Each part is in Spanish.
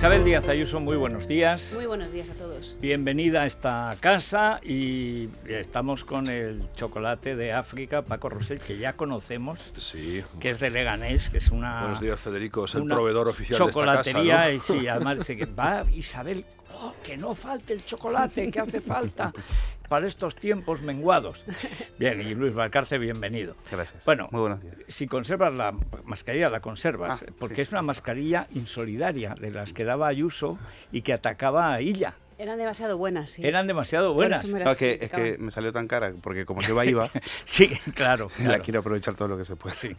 Isabel Díaz Ayuso, muy buenos días. Muy buenos días a todos. Bienvenida a esta casa y estamos con el chocolate de África, Paco Rosell, que ya conocemos. Sí. Que es de Leganés, que es una. Buenos días, Federico, es el proveedor oficial de Chocolatería, y sí, además dice que va Isabel oh, que no falte el chocolate, que hace falta. para estos tiempos menguados. Bien, y Luis Valcarce, bienvenido. Gracias. Bueno, Muy buenos días. si conservas la mascarilla, la conservas, ah, porque es una mascarilla insolidaria de las que daba Ayuso y que atacaba a ella. Eran demasiado buenas, sí. Eran demasiado buenas. que, es que me salió tan cara, porque como lleva iba. sí, claro, La quiero aprovechar todo lo que se puede.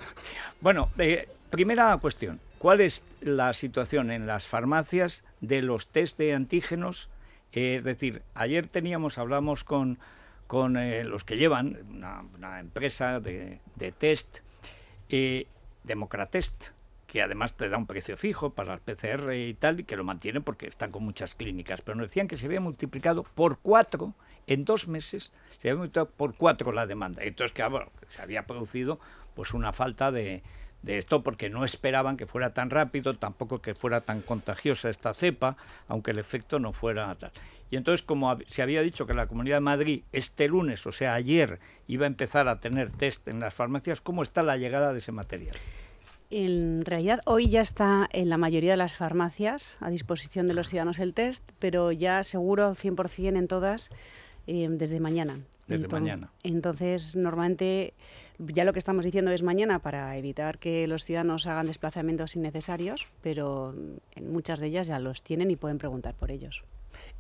Bueno, eh, primera cuestión. ¿Cuál es la situación en las farmacias de los test de antígenos eh, es decir, ayer teníamos, hablamos con, con eh, los que llevan una, empresa de, test, eh, Democratest, que además te da un precio fijo para el PCR y tal, y que lo mantienen porque están con muchas clínicas, pero nos decían que se había multiplicado por cuatro en dos meses se había multiplicado por cuatro la demanda. Entonces, que se había producido pues una falta de, de esto porque no esperaban que fuera tan rápido, tampoco que fuera tan contagiosa esta cepa, aunque el efecto no fuera tal. Y entonces, como se había dicho que la Comunidad de Madrid este lunes, o sea, ayer, iba a empezar a tener test en las farmacias, ¿cómo está la llegada de ese material? En realidad, hoy ya está en la mayoría de las farmacias a disposición de los ciudadanos el test, pero ya seguro 100% en todas eh, desde mañana. Desde mañana. Entonces, normalmente ya lo que estamos diciendo es mañana para evitar que los ciudadanos hagan desplazamientos innecesarios, pero mm, en muchas de ellas ya los tienen y pueden preguntar por ellos.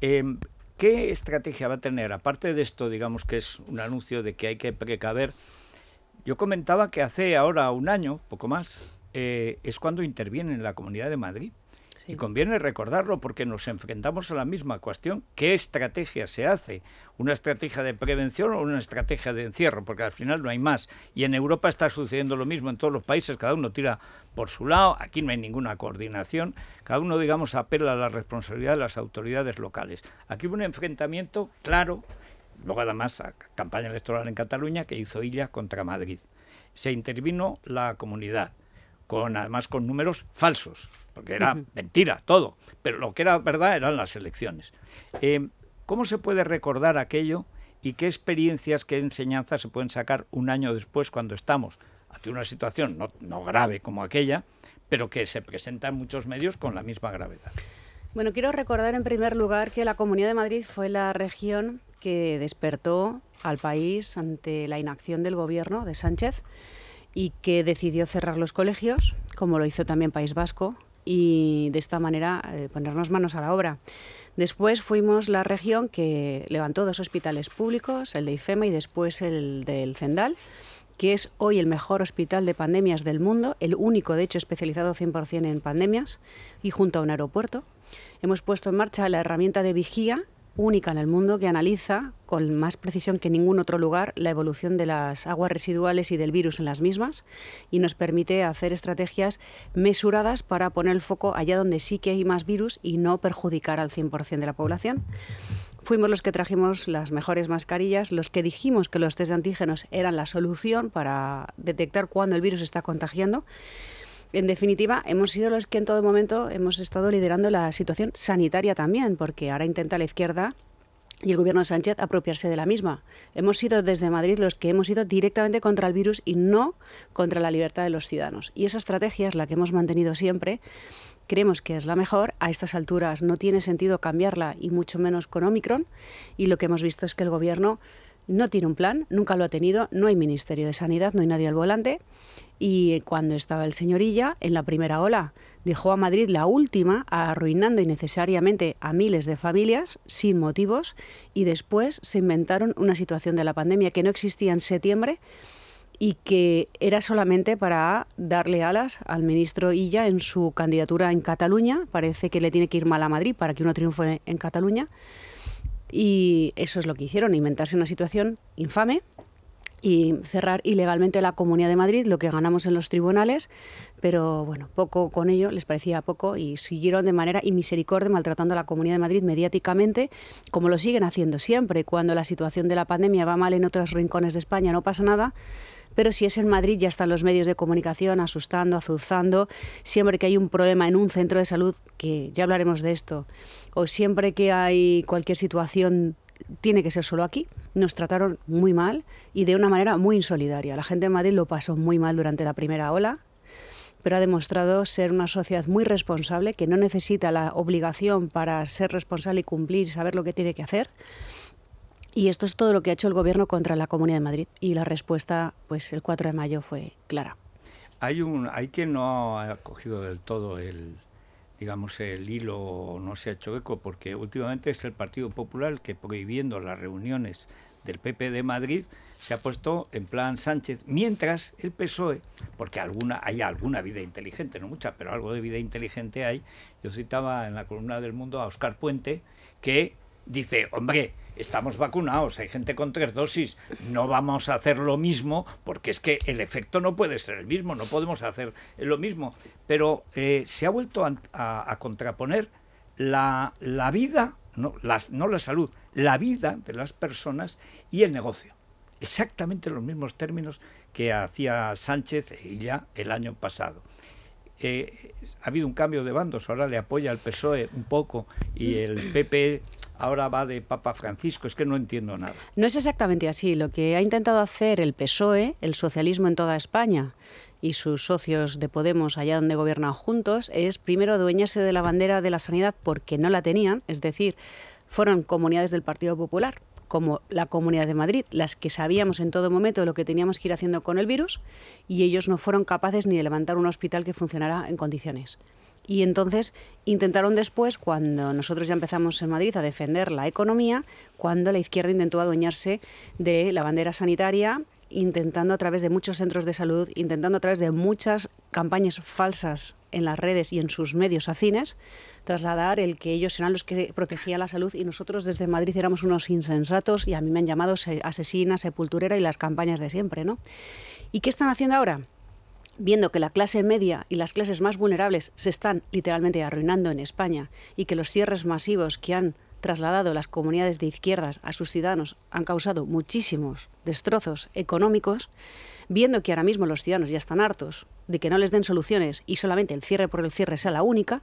Em, ¿Qué estrategia va a tener? Aparte de esto, digamos que es un anuncio de que hay que precaver. Yo comentaba que hace ahora un año, poco más, eh, es cuando interviene en la Comunidad de Madrid y conviene recordarlo porque nos enfrentamos a la misma cuestión. ¿Qué estrategia se hace? ¿Una estrategia de prevención o una estrategia de encierro? Porque al final no hay más. Y en Europa está sucediendo lo mismo en todos los países. Cada uno tira por su lado. Aquí no hay ninguna coordinación. Cada uno, digamos, apela a la responsabilidad de las autoridades locales. Aquí hubo un enfrentamiento claro. Luego además a campaña electoral en Cataluña que hizo Illa contra Madrid. Se intervino la comunidad con además con números falsos, porque era mentira todo, pero lo que era verdad eran las elecciones. Eh, ¿Cómo se puede recordar aquello y qué experiencias, qué enseñanzas se pueden sacar un año después cuando estamos ante una situación no, no grave como aquella, pero que se presenta en muchos medios con la misma gravedad? Bueno, quiero recordar en primer lugar que la Comunidad de Madrid fue la región que despertó al país ante la inacción del gobierno de Sánchez y que decidió cerrar los colegios, como lo hizo también País Vasco, y de esta manera eh, ponernos manos a la obra. Después fuimos la región que levantó dos hospitales públicos, el de IFEMA y después el del Cendal, que es hoy el mejor hospital de pandemias del mundo, el único de hecho especializado 100% en pandemias, y junto a un aeropuerto. Hemos puesto en marcha la herramienta de vigía única en el mundo que analiza con más precisión que ningún otro lugar la evolución de las aguas residuales y del virus en las mismas y nos permite hacer estrategias mesuradas para poner el foco allá donde sí que hay más virus y no perjudicar al 100% de la población. Fuimos los que trajimos las mejores mascarillas, los que dijimos que los test de antígenos eran la solución para detectar cuándo el virus está contagiando en definitiva, hemos sido los que en todo momento hemos estado liderando la situación sanitaria también, porque ahora intenta la izquierda y el gobierno de Sánchez apropiarse de la misma. Hemos sido desde Madrid los que hemos ido directamente contra el virus y no contra la libertad de los ciudadanos. Y esa estrategia es la que hemos mantenido siempre. Creemos que es la mejor. A estas alturas no tiene sentido cambiarla y mucho menos con Omicron. Y lo que hemos visto es que el gobierno no tiene un plan, nunca lo ha tenido, no hay Ministerio de Sanidad, no hay nadie al volante y cuando estaba el señor señorilla, en la primera ola, dejó a Madrid la última, arruinando innecesariamente a miles de familias sin motivos, y después se inventaron una situación de la pandemia que no existía en septiembre y que era solamente para darle alas al ministro Illa en su candidatura en Cataluña. Parece que le tiene que ir mal a Madrid para que uno triunfe en Cataluña. Y eso es lo que hicieron, inventarse una situación infame y cerrar ilegalmente la Comunidad de Madrid, lo que ganamos en los tribunales, pero bueno, poco con ello, les parecía poco y siguieron de manera y maltratando a la Comunidad de Madrid mediáticamente, como lo siguen haciendo siempre. Cuando la situación de la pandemia va mal en otros rincones de España no pasa nada, pero si es en Madrid ya están los medios de comunicación asustando, azuzando, siempre que hay un problema en un centro de salud, que ya hablaremos de esto, o siempre que hay cualquier situación tiene que ser solo aquí. Nos trataron muy mal y de una manera muy insolidaria. La gente de Madrid lo pasó muy mal durante la primera ola, pero ha demostrado ser una sociedad muy responsable, que no necesita la obligación para ser responsable y cumplir, saber lo que tiene que hacer. Y esto es todo lo que ha hecho el gobierno contra la Comunidad de Madrid. Y la respuesta, pues el 4 de mayo fue clara. Hay, un, hay quien no ha cogido del todo el, digamos, el hilo no se ha hecho eco, porque últimamente es el Partido Popular que prohibiendo las reuniones del PP de Madrid se ha puesto en plan Sánchez, mientras el PSOE, porque alguna hay alguna vida inteligente, no mucha, pero algo de vida inteligente hay. Yo citaba en la columna del Mundo a Oscar Puente, que dice, hombre, estamos vacunados, hay gente con tres dosis, no vamos a hacer lo mismo, porque es que el efecto no puede ser el mismo, no podemos hacer lo mismo. Pero eh, se ha vuelto a, contraponer la, vida, no, las, no la salud, la vida de las personas y el negocio. Exactamente los mismos términos que hacía Sánchez y ya el año pasado. Eh, ha habido un cambio de bandos, ahora le apoya el PSOE un poco y el PP ahora va de Papa Francisco, es que no entiendo nada. No es exactamente así. Lo que ha intentado hacer el PSOE, el socialismo en toda España, y sus socios de Podemos, allá donde gobiernan juntos, es primero adueñarse de la bandera de la sanidad porque no la tenían, es decir, fueron comunidades del Partido Popular, como la Comunidad de Madrid, las que sabíamos en todo momento lo que teníamos que ir haciendo con el virus, y ellos no fueron capaces ni de levantar un hospital que funcionara en condiciones. Y entonces intentaron después, cuando nosotros ya empezamos en Madrid a defender la economía, cuando la izquierda intentó adueñarse de la bandera sanitaria intentando a través de muchos centros de salud, intentando a través de muchas campañas falsas en las redes y en sus medios afines, trasladar el que ellos eran los que protegían la salud y nosotros desde Madrid éramos unos insensatos y a mí me han llamado asesina, sepulturera y las campañas de siempre, ¿no? ¿Y qué están haciendo ahora? viendo que la clase media y las clases más vulnerables se están literalmente arruinando en España y que los cierres masivos que han trasladado las comunidades de izquierdas a sus ciudadanos han causado muchísimos destrozos económicos, viendo que ahora mismo los ciudadanos ya están hartos de que no les den soluciones y solamente el cierre por el cierre sea la única,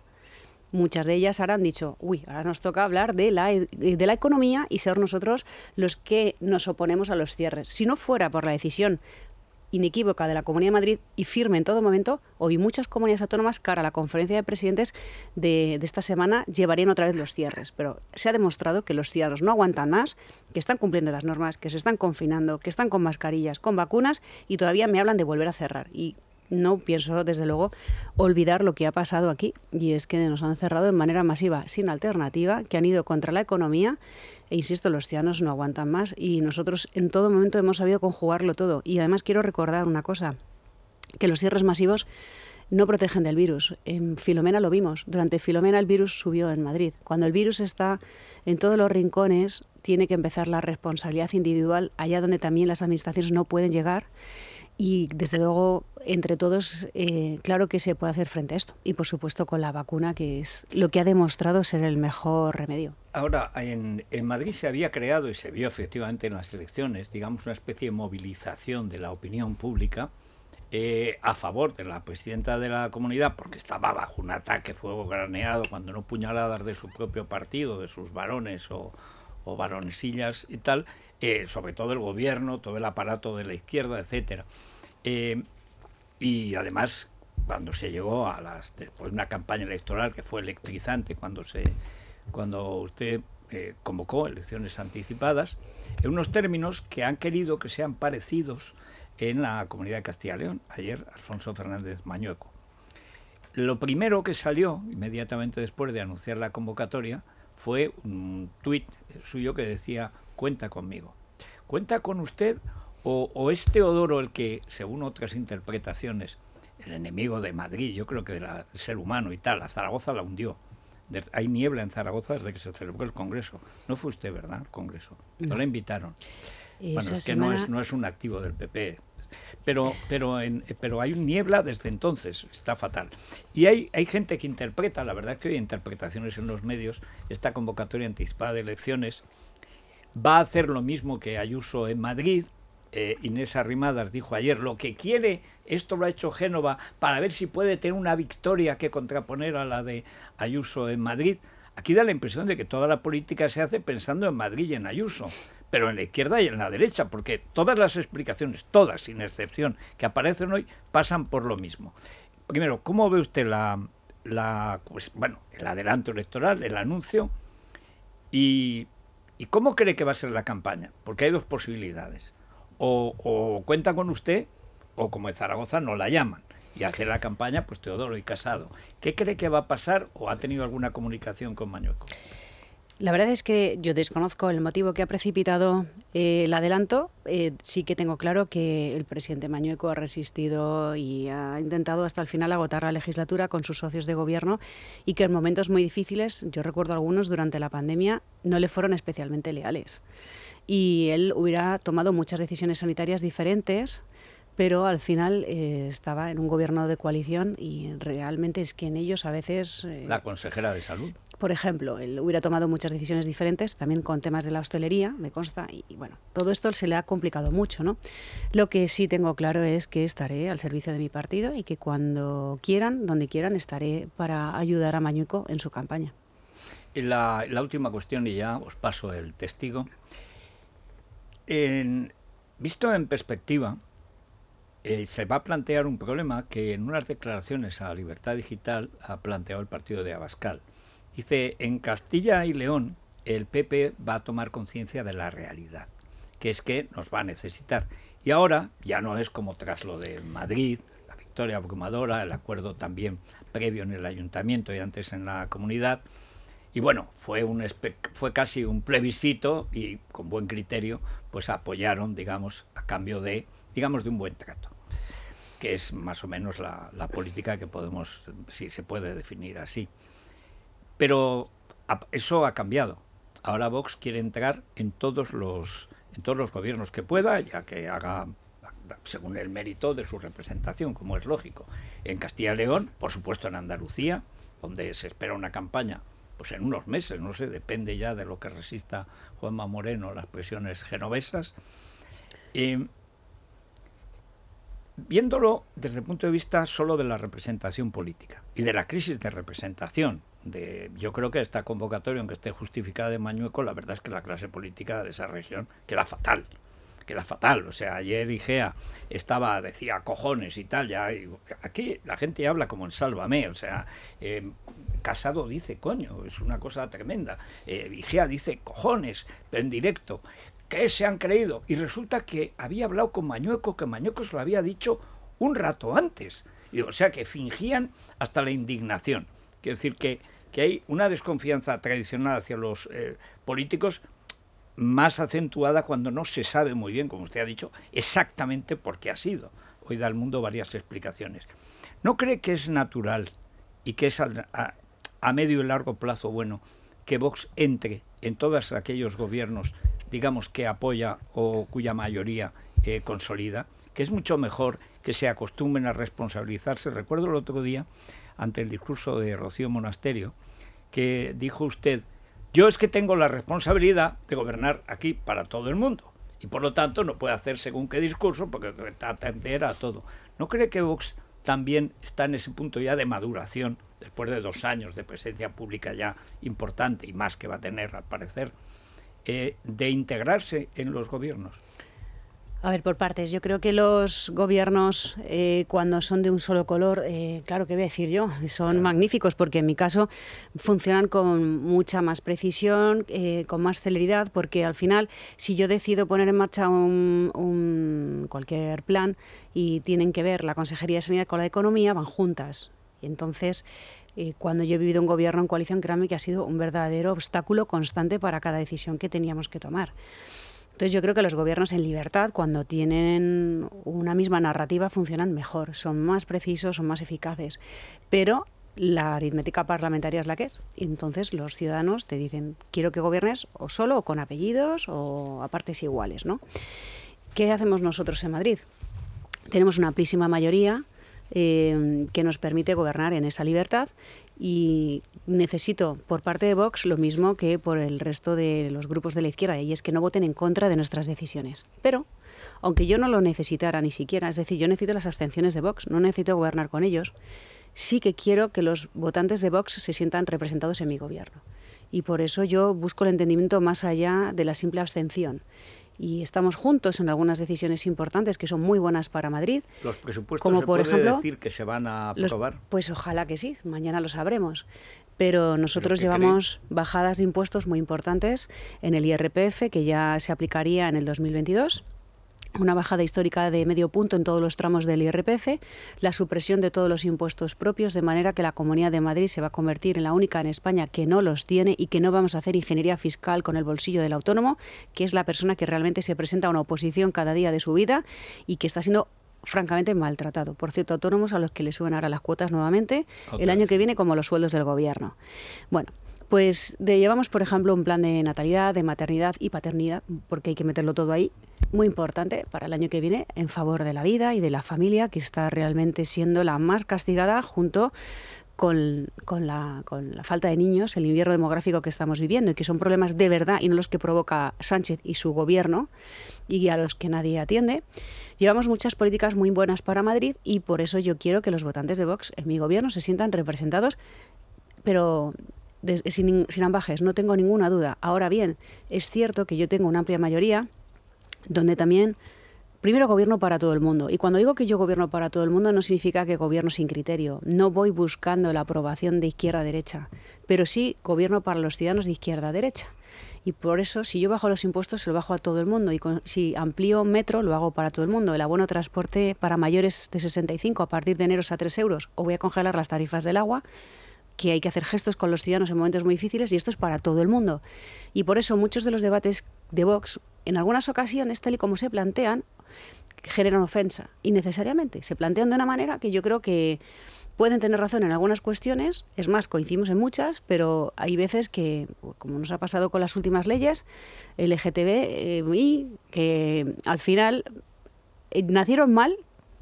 muchas de ellas ahora dicho, uy, ahora nos toca hablar de la, e-, de la economía y ser nosotros los que nos oponemos a los cierres. Si no fuera por la decisión inequívoca de la Comunidad de Madrid y firme en todo momento, hoy muchas comunidades autónomas, cara a la conferencia de presidentes de, esta semana, llevarían otra vez los cierres. Pero se ha demostrado que los ciudadanos no aguantan más, que están cumpliendo las normas, que se están confinando, que están con mascarillas, con vacunas y todavía me hablan de volver a cerrar no pienso, desde luego, olvidar lo que ha pasado aquí. Y es que nos han cerrado de manera masiva, sin alternativa, que han ido contra la economía. E insisto, los ciudadanos no aguantan más y nosotros en todo momento hemos sabido conjugarlo todo. Y además quiero recordar una cosa, que los cierres masivos no protegen del virus. En Filomena lo vimos. Durante Filomena el virus subió en Madrid. Cuando el virus está en todos los rincones, tiene que empezar la responsabilidad individual allá donde también las administraciones no pueden llegar y desde luego, entre todos, eh, claro que se puede hacer frente a esto. Y por supuesto con la vacuna, que es lo que ha demostrado ser el mejor remedio. Ahora, en, Madrid se había creado y se vio efectivamente en las elecciones, digamos, una especie de movilización de la opinión pública eh, a favor de la presidenta de la comunidad, porque estaba bajo un ataque fuego graneado, cuando no puñaladas de su propio partido, de sus varones o, o varonesillas y tal, eh, sobre todo el gobierno, todo el aparato de la izquierda, etc. Eh, y además, cuando se llegó a las una campaña electoral que fue electrizante, cuando se cuando usted eh, convocó elecciones anticipadas, en unos términos que han querido que sean parecidos en la comunidad de Castilla y León. Ayer, Alfonso Fernández Mañueco. Lo primero que salió inmediatamente después de anunciar la convocatoria fue un tuit suyo que decía, cuenta conmigo. ¿Cuenta con usted o, es Teodoro el que, según otras interpretaciones, el enemigo de Madrid, yo creo que del ser humano y tal, a Zaragoza la hundió? hay niebla en Zaragoza desde que se celebró el Congreso. No fue usted, ¿verdad? El Congreso. No, la invitaron. Bueno, es que no, es, no es un activo del PP, pero, pero, pero hay un niebla desde entonces, está fatal. Y hay, hay gente que interpreta, la verdad es que hay interpretaciones en los medios, esta convocatoria anticipada de elecciones va a hacer lo mismo que Ayuso en Madrid. Eh, Inés Arrimadas dijo ayer, lo que quiere, esto lo ha hecho Génova, para ver si puede tener una victoria que contraponer a la de Ayuso en Madrid. Aquí da la impresión de que toda la política se hace pensando en Madrid y en Ayuso pero en la izquierda y en la derecha, porque todas las explicaciones, todas sin excepción, que aparecen hoy, pasan por lo mismo. Primero, ¿cómo ve usted la, pues, bueno, el adelanto electoral, el anuncio? Y, cómo cree que va a ser la campaña? Porque hay dos posibilidades. O, o cuenta con usted, o como en Zaragoza no la llaman y hace la campaña pues Teodoro y Casado. ¿Qué cree que va a pasar o ha tenido alguna comunicación con Mañueco? La verdad es que yo desconozco el motivo que ha precipitado eh, el adelanto. Eh, sí que tengo claro que el presidente Mañueco ha resistido y ha intentado hasta el final agotar la legislatura con sus socios de gobierno y que en momentos muy difíciles, yo recuerdo algunos durante la pandemia, no le fueron especialmente leales. Y él hubiera tomado muchas decisiones sanitarias diferentes pero al final eh, estaba en un gobierno de coalición y realmente es que en ellos a veces... la consejera de salud por ejemplo, él hubiera tomado muchas decisiones diferentes, también con temas de la hostelería, me consta, y, bueno, todo esto se le ha complicado mucho, ¿no? Lo que sí tengo claro es que estaré al servicio de mi partido y que cuando quieran, donde quieran, estaré para ayudar a Mañuco en su campaña. Y la, última cuestión, y ya os paso el testigo. visto en perspectiva, eh, se va a plantear un problema que en unas declaraciones a Libertad Digital ha planteado el partido de Abascal Dice, en Castilla y León el PP va a tomar conciencia de la realidad, que es que nos va a necesitar. Y ahora ya no es como tras lo de Madrid, la victoria abrumadora, el acuerdo también previo en el ayuntamiento y antes en la comunidad. Y bueno, fue, un fue casi un plebiscito y con buen criterio pues apoyaron, digamos, a cambio de, digamos, de un buen trato que es más o menos la, la política que podemos, si se puede definir así. Pero eso ha cambiado. Ahora Vox quiere entrar en todos los en todos los gobiernos que pueda, ya que haga según el mérito de su representación, como es lógico. En Castilla y León, por supuesto en Andalucía, donde se espera una campaña, pues en unos meses, no sé, depende ya de lo que resista Juanma Moreno las presiones genovesas. Eh, viéndolo desde el punto de vista solo de la representación política y de la crisis de representación yo creo que esta convocatoria, aunque esté justificada de mañueco, la verdad es que la clase política de esa región que era fatal que era fatal. O sea, ayer Igea estaba, decía cojones y tal, ya. aquí la gente habla como en Sálvame, o sea, eh, Casado dice coño, es una cosa tremenda. Eh, Igea dice cojones en directo. ¿Qué se han creído? Y resulta que había hablado con Mañueco, que Mañueco se lo había dicho un rato antes. Y, o sea, que fingían hasta la indignación. Quiero decir que, hay una desconfianza tradicional hacia los eh, políticos más acentuada cuando no se sabe muy bien, como usted ha dicho, exactamente por qué ha sido. Hoy da el mundo varias explicaciones. ¿No cree que es natural y que es a, medio y largo plazo bueno que Vox entre en todos aquellos gobiernos, digamos, que apoya o cuya mayoría eh, consolida? Que es mucho mejor que se acostumbren a responsabilizarse. Recuerdo el otro día ante el discurso de Rocío Monasterio, que dijo usted, yo es que tengo la responsabilidad de gobernar aquí para todo el mundo y por lo tanto no puede hacer según qué discurso porque atender a todo. ¿No cree que Vox también está en ese punto ya de maduración, después de dos años de presencia pública ya importante y más que va a tener al parecer, eh, de integrarse en los gobiernos? A ver, por partes. Yo creo que los gobiernos, eh, cuando son de un solo color, eh, claro, que voy a decir yo? Son magníficos porque en mi caso funcionan con mucha más precisión, eh, con más celeridad, porque al final, si yo decido poner en marcha un, cualquier plan y tienen que ver la Consejería de Sanidad con la Economía, van juntas. Y entonces, cuando yo he vivido un gobierno en coalición, créanme que ha sido un verdadero obstáculo constante para cada decisión que teníamos que tomar. Entonces yo creo que los gobiernos en libertad, cuando tienen una misma narrativa, funcionan mejor, son más precisos, son más eficaces. Pero la aritmética parlamentaria es la que es. entonces los ciudadanos te dicen, quiero que gobiernes o solo o con apellidos o a partes iguales. ¿no? ¿Qué hacemos nosotros en Madrid? Tenemos una amplísima mayoría Em, que nos permite gobernar en esa libertad y necesito por parte de Vox lo mismo que por el resto de los grupos de la izquierda y es que no voten en contra de nuestras decisiones. Pero aunque yo no lo necesitara ni siquiera, es decir, yo necesito las abstenciones de Vox, no necesito gobernar con ellos, sí que quiero que los votantes de Vox se sientan representados en mi gobierno. Y por eso yo busco el entendimiento más allá de la simple abstención y estamos juntos en algunas decisiones importantes que son muy buenas para Madrid. Los presupuestos se por decir que se van a aprobar. pues ojalá que sí, mañana lo sabremos. Pero nosotros llevamos bajadas de impuestos muy importantes en el IRPF que ya se aplicaría en el 2022 una bajada histórica de medio punto en todos los tramos del IRPF, la supresión de todos los impuestos propios, de manera que la Comunidad de Madrid se va a convertir en la única en España que no los tiene y que no vamos a hacer ingeniería fiscal con el bolsillo del autónomo, que es la persona que realmente se presenta a una oposición cada día de su vida y que está siendo francamente maltratado. Por cierto, autónomos a los que le suben ahora las cuotas nuevamente el año que viene como los sueldos del gobierno. Bueno, pues llevamos, por ejemplo, un plan de natalidad, de maternidad y paternidad, porque hay que meterlo todo ahí. Muy importante para el año que viene en favor de la vida y de la familia, que está realmente siendo la más castigada junto con, con, la, con la falta de niños, el invierno demográfico que estamos viviendo y que son problemas de verdad y no los que provoca Sánchez y su gobierno y a los que nadie atiende. Llevamos muchas políticas muy buenas para Madrid y por eso yo quiero que los votantes de Vox en mi gobierno se sientan representados, pero sin, sin ambajes, no tengo ninguna duda. Ahora bien, es cierto que yo tengo una amplia mayoría donde también Primero, gobierno para todo el mundo. Y cuando digo que yo gobierno para todo el mundo, no significa que gobierno sin criterio. No voy buscando la aprobación de izquierda-derecha, pero sí gobierno para los ciudadanos de izquierda-derecha. Y por eso, si yo bajo los impuestos, se lo bajo a todo el mundo. Y si amplío metro, lo hago para todo el mundo. El abono transporte para mayores de 65 a partir de enero a 3 euros. O voy a congelar las tarifas del agua que hay que hacer gestos con los ciudadanos en momentos muy difíciles y esto es para todo el mundo. Y por eso muchos de los debates de Vox, en algunas ocasiones, tal y como se plantean, generan ofensa, innecesariamente. Se plantean de una manera que yo creo que pueden tener razón en algunas cuestiones, es más, coincidimos en muchas, pero hay veces que, como nos ha pasado con las últimas leyes, LGTB, eh, que al final eh, nacieron mal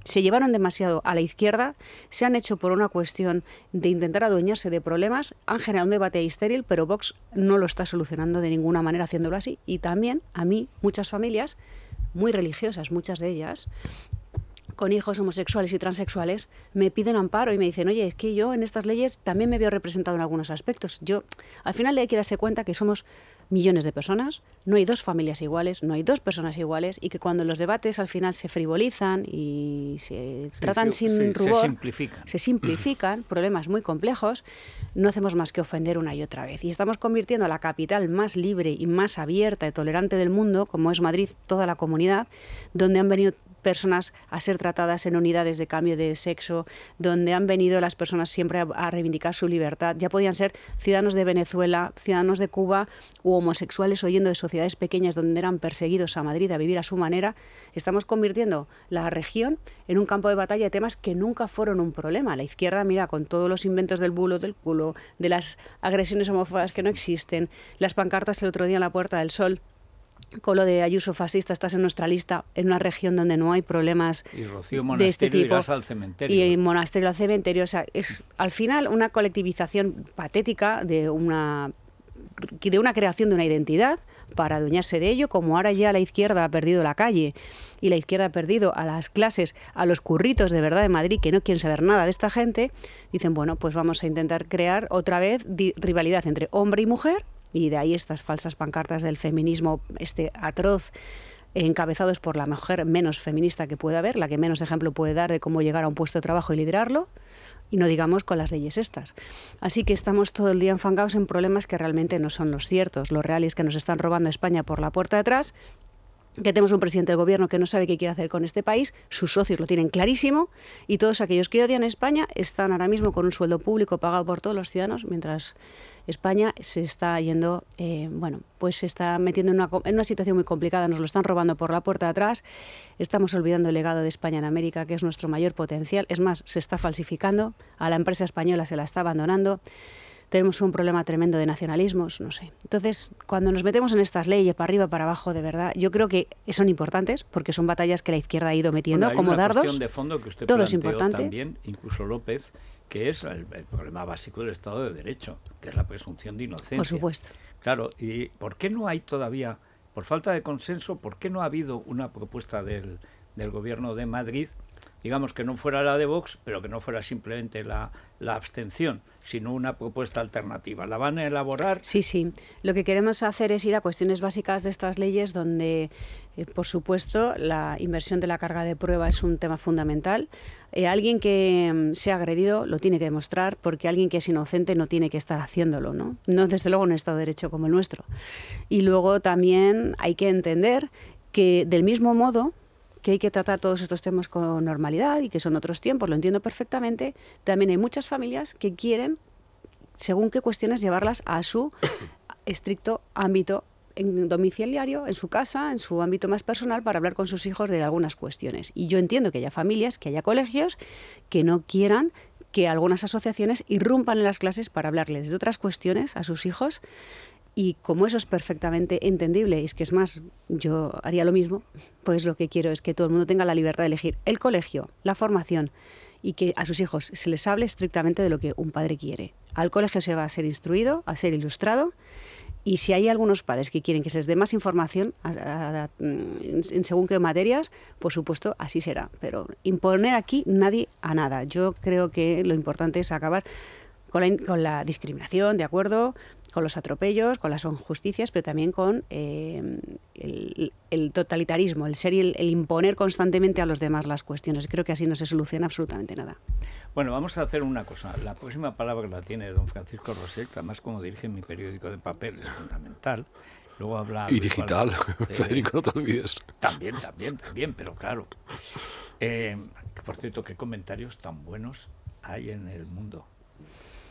se llevaron demasiado a la izquierda, se han hecho por una cuestión de intentar adueñarse de problemas, han generado un debate estéril, pero Vox no lo está solucionando de ninguna manera haciéndolo así. Y también a mí, muchas familias, muy religiosas, muchas de ellas, con hijos homosexuales y transexuales me piden amparo y me dicen, oye, es que yo en estas leyes también me veo representado en algunos aspectos. Yo, al final hay que darse cuenta que somos millones de personas, no hay dos familias iguales, no hay dos personas iguales y que cuando los debates al final se frivolizan y se tratan sin rubor, se simplifican. se simplifican problemas muy complejos, no hacemos más que ofender una y otra vez. Y estamos convirtiendo a la capital más libre y más abierta y tolerante del mundo, como es Madrid, toda la comunidad, donde han venido personas a ser tratadas en unidades de cambio de sexo, donde han venido las personas siempre a, reivindicar su libertad. Ya podían ser ciudadanos de Venezuela, ciudadanos de Cuba u homosexuales oyendo de sociedades pequeñas donde eran perseguidos a Madrid a vivir a su manera. Estamos convirtiendo la región en un campo de batalla de temas que nunca fueron un problema. La izquierda, mira, con todos los inventos del bulo, del culo, de las agresiones homófobas que no existen, las pancartas el otro día en la Puerta del Sol, con lo de Ayuso fascista estás en nuestra lista en una región donde no hay problemas y Rocío, de este tipo al cementerio. y monasterio al cementerio o sea es al final una colectivización patética de una de una creación de una identidad para adueñarse de ello, como ahora ya la izquierda ha perdido la calle y la izquierda ha perdido a las clases, a los curritos de verdad de Madrid que no quieren saber nada de esta gente, dicen, bueno, pues vamos a intentar crear otra vez rivalidad entre hombre y mujer y de ahí estas falsas pancartas del feminismo este atroz encabezados por la mujer menos feminista que pueda haber, la que menos ejemplo puede dar de cómo llegar a un puesto de trabajo y liderarlo, y no digamos con las leyes estas. Así que estamos todo el día enfangados en problemas que realmente no son los ciertos, los reales que nos están robando España por la puerta de atrás, que tenemos un presidente del gobierno que no sabe qué quiere hacer con este país, sus socios lo tienen clarísimo, y todos aquellos que odian España están ahora mismo con un sueldo público pagado por todos los ciudadanos, mientras España se está yendo, eh, bueno, pues está metiendo en una, situación muy complicada, nos lo están robando por la puerta de atrás, estamos olvidando el legado de España en América, que es nuestro mayor potencial, es más, se está falsificando, a la empresa española se la está abandonando tenemos un problema tremendo de nacionalismos, no sé. Entonces, cuando nos metemos en estas leyes para arriba, para abajo, de verdad, yo creo que son importantes porque son batallas que la izquierda ha ido metiendo como dardos. Cuestión de fondo todo es importante. También, incluso López, que es el, problema básico del Estado de Derecho, que es la presunción de inocencia. Por supuesto. Claro, ¿y por qué no hay todavía, por falta de consenso, por qué no ha habido una propuesta del, Gobierno de Madrid, digamos que no fuera la de Vox, pero que no fuera simplemente la abstención? sino una propuesta alternativa. ¿La van a elaborar? Sí, sí. Lo que queremos hacer es ir a cuestiones básicas de estas leyes donde, eh, por supuesto, la inversión de la carga de prueba es un tema fundamental. Eh, alguien que mm, sea agredido lo tiene que demostrar porque alguien que es inocente no tiene que estar haciéndolo, ¿no? No, desde luego, un Estado de Derecho como el nuestro. Y luego también hay que entender que del mismo modo que hay que tratar todos estos temas con normalidad y que son otros tiempos, lo entiendo perfectamente, también hay muchas familias que quieren, según qué cuestiones, llevarlas a su estricto ámbito en domiciliario, en su casa, en su ámbito más personal, para hablar con sus hijos de algunas cuestiones. Y yo entiendo que haya familias, que haya colegios que no quieran que algunas asociaciones irrumpan en las clases para hablarles de otras cuestiones a sus hijos y como eso es perfectamente entendible, y es que es más, yo haría lo mismo, pues lo que quiero es que todo el mundo tenga la libertad de elegir el colegio, la formación y que a sus hijos se les hable estrictamente de lo que un padre quiere. Al colegio se va a ser instruido, a ser ilustrado y si hay algunos padres que quieren que se les dé más información mm, en, según qué materias, por supuesto, así será. Pero imponer aquí nadie a nada. Yo creo que lo importante es acabar con la, con la discriminación, ¿de acuerdo? con los atropellos, con las injusticias, pero también con eh, el, totalitarismo, el ser el, imponer constantemente a los demás las cuestiones. Creo que así no se soluciona absolutamente nada. Bueno, vamos a hacer una cosa. La próxima palabra la tiene don Francisco Roset, además como dirige mi periódico de papel, es fundamental. Luego habla... Y digital, Federico, no te olvides. También, también, también, pero claro. Eh, por cierto, qué comentarios tan buenos hay en el mundo.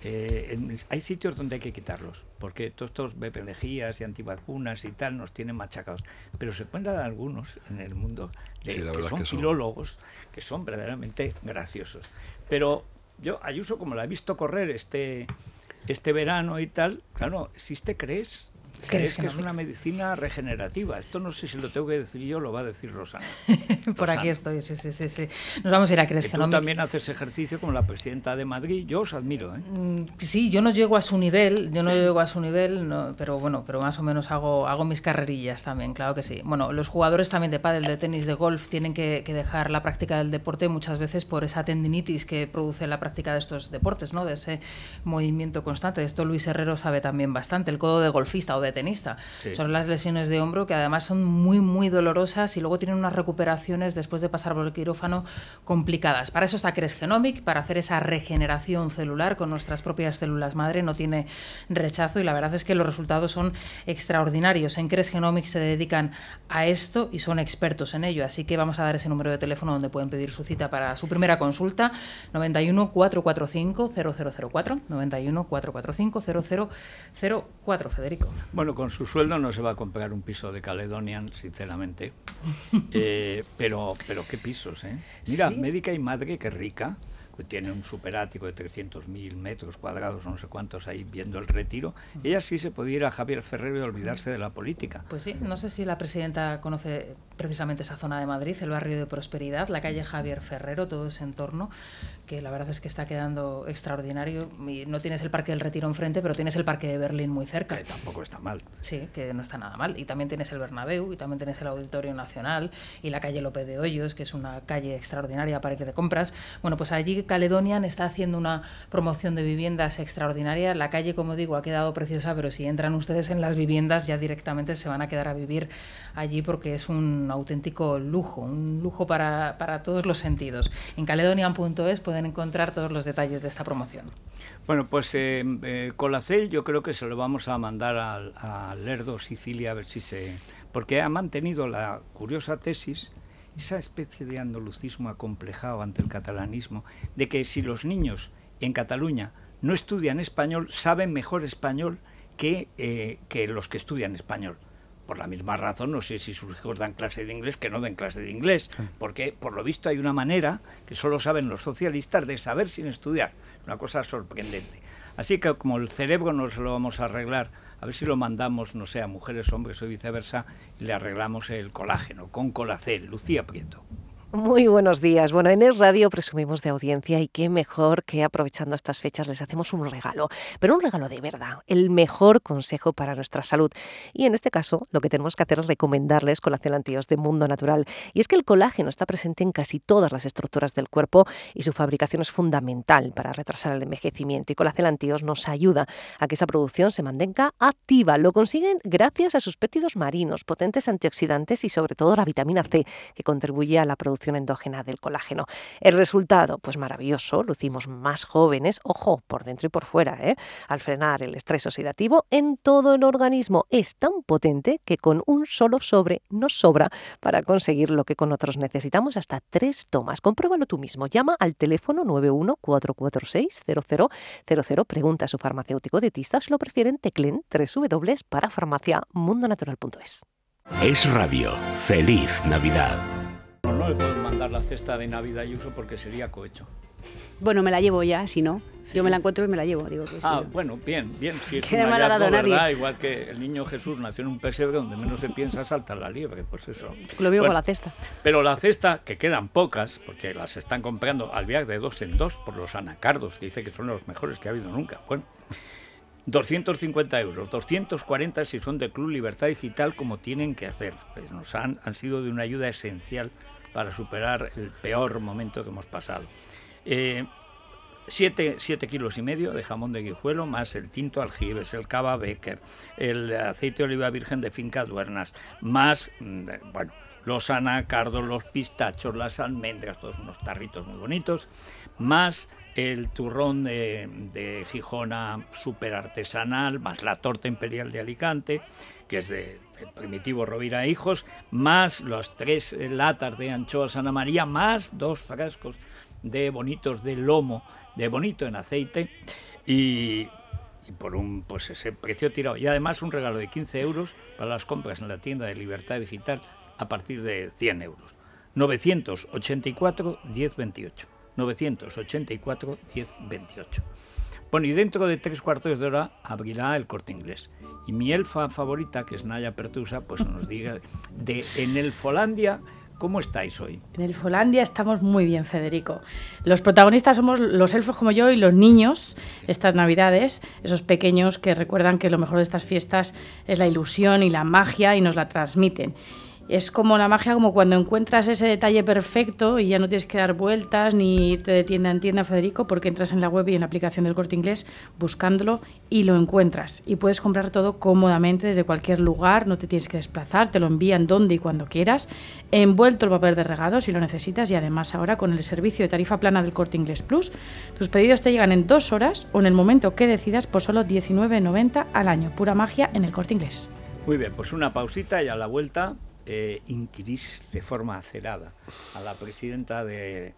Eh, hay sitios donde hay que quitarlos, porque todos estos bependejías y antivacunas y tal nos tienen machacados. Pero se dar algunos en el mundo de, que, son que filólogos, que son verdaderamente graciosos. Pero yo, Ayuso, como la he visto correr este, este verano y tal, claro, si te crees es que, es una medicina regenerativa. Esto no sé si lo tengo que decir yo, lo va a decir Rosana. Por aquí estoy, sí, sí, sí, Nos vamos a ir a Crees Tú también haces ejercicio como la presidenta de Madrid, yo os admiro. ¿eh? Mm, sí, yo no llego a su nivel, yo no llego a su nivel, pero bueno, pero más o menos hago, hago mis carrerillas también, claro que sí. Bueno, los jugadores también de pádel, de tenis, de golf, tienen que, dejar la práctica del deporte muchas veces por esa tendinitis que produce la práctica de estos deportes, ¿no? De ese movimiento constante. Esto Luis Herrero sabe también bastante. El codo de golfista o de tenista. Son las lesiones de hombro que además son muy, muy dolorosas y luego tienen unas recuperaciones después de pasar por el quirófano complicadas. Para eso está Cresgenomic, para hacer esa regeneración celular con nuestras propias células madre, no tiene rechazo y la verdad es que los resultados son extraordinarios. En Cresgenomic se dedican a esto y son expertos en ello, así que vamos a dar ese número de teléfono donde pueden pedir su cita para su primera consulta, 91 445 0004, 91 445 0004, Federico. Bueno, con su sueldo no se va a comprar un piso de Caledonian, sinceramente. Eh, pero, pero qué pisos, ¿eh? Mira, médica y madre, qué rica, pues tiene un superático de 300.000 metros cuadrados, no sé cuántos ahí viendo el retiro. Ella sí se pudiera ir a Javier Ferrero y olvidarse de la política. Pues sí, no sé si la presidenta conoce precisamente esa zona de Madrid, el barrio de Prosperidad, la calle Javier Ferrero, todo ese entorno, que la verdad es que está quedando extraordinario. no tienes el Parque del Retiro enfrente, pero tienes el Parque de Berlín muy cerca. Que tampoco está mal. Sí, que no está nada mal. Y también tienes el Bernabéu, y también tienes el Auditorio Nacional, y la calle López de Hoyos, que es una calle extraordinaria para ir de compras. Bueno, pues allí Caledonian está haciendo una promoción de viviendas extraordinaria. La calle, como digo, ha quedado preciosa, pero si entran ustedes en las viviendas ya directamente se van a quedar a vivir allí porque es un auténtico lujo, un lujo para, para todos los sentidos. En caledonian.es pueden encontrar todos los detalles de esta promoción. Bueno, pues eh, eh Colacel yo creo que se lo vamos a mandar a, Lerdo, Sicilia, a ver si se... Porque ha mantenido la curiosa tesis, esa especie de andalucismo acomplejado ante el catalanismo, de que si los niños en Cataluña no estudian español, saben mejor español que eh, los que estudian español. Por la misma razón, no sé si sus hijos dan clase de inglés, que no den clase de inglés, porque por lo visto hay una manera que solo saben los socialistas de saber sin estudiar. Una cosa sorprendente. Así que como el cerebro no se lo vamos a arreglar, a ver si lo mandamos, no sé, a mujeres, hombres o viceversa, y le arreglamos el colágeno con colacel. Lucía Prieto. Muy buenos días. Bueno, en Es Radio presumimos de audiencia y qué mejor que aprovechando estas fechas les hacemos un regalo, pero un regalo de verdad, el mejor consejo para nuestra salud. Y en este caso, lo que tenemos que hacer es recomendarles colacelantíos de Mundo Natural. Y es que el colágeno está presente en casi todas las estructuras del cuerpo y su fabricación es fundamental para retrasar el envejecimiento. Y colacelantíos nos ayuda a que esa producción se mantenga activa. Lo consiguen gracias a sus pétidos marinos, potentes antioxidantes y sobre todo la vitamina C, que contribuye a la producción endógena del colágeno. El resultado, pues maravilloso, lucimos más jóvenes, ojo, por dentro y por fuera, ¿eh? al frenar el estrés oxidativo en todo el organismo. Es tan potente que con un solo sobre nos sobra para conseguir lo que con otros necesitamos hasta tres tomas. Compruébalo tú mismo. Llama al teléfono 914460000. Pregunta a su farmacéutico dietista si lo prefieren. Teclen 3W para farmaciamundonatural.es. Es Radio. Feliz Navidad no le mandar la cesta de Navidad y uso porque sería cohecho. Bueno, me la llevo ya, si no. Yo me la encuentro y me la llevo. Digo, que ah, bueno, bien, bien. Si es un hallazgo, ¿verdad? Igual que el niño Jesús nació en un pesebre donde menos se piensa saltar la liebre, pues eso. Lo mismo con la cesta. Pero la cesta, que quedan pocas, porque las están comprando al viaje de dos en dos por los anacardos, que dice que son los mejores que ha habido nunca. Bueno, 250 euros, 240 si son de Club Libertad Digital, como tienen que hacer. Pues nos han, han sido de una ayuda esencial para superar el peor momento que hemos pasado. 7 eh, siete, kilos y medio de jamón de guijuelo, más el tinto aljibes, el cava becker, el aceite de oliva virgen de finca duernas, más, mm, bueno, los anacardos, los pistachos, las almendras, todos unos tarritos muy bonitos, más el turrón de, de Gijona super artesanal, más la torta imperial de Alicante, que es de, el primitivo Rovira Hijos, más las tres latas de anchoa santa María, más dos frascos de bonitos de lomo, de bonito en aceite, y, por un pues ese precio tirado. Y además un regalo de 15 euros para las compras en la tienda de Libertad Digital a partir de 100 euros. 984 1028. 984 1028. Bueno, y dentro de tres cuartos de hora abrirá el corte inglés. Y mi elfa favorita, que es Naya Pertusa, pues nos diga de en el ¿Cómo estáis hoy? En el estamos muy bien, Federico. Los protagonistas somos los elfos como yo y los niños estas Navidades, esos pequeños que recuerdan que lo mejor de estas fiestas es la ilusión y la magia y nos la transmiten es como la magia, como cuando encuentras ese detalle perfecto y ya no tienes que dar vueltas ni irte de tienda en tienda, Federico, porque entras en la web y en la aplicación del corte inglés buscándolo y lo encuentras. Y puedes comprar todo cómodamente desde cualquier lugar, no te tienes que desplazar, te lo envían donde y cuando quieras. envuelto el papel de regalo si lo necesitas y además ahora con el servicio de tarifa plana del corte inglés Plus, tus pedidos te llegan en dos horas o en el momento que decidas por solo 19,90 al año. Pura magia en el corte inglés. Muy bien, pues una pausita y a la vuelta eh, inquirís de forma acelerada a la presidenta de...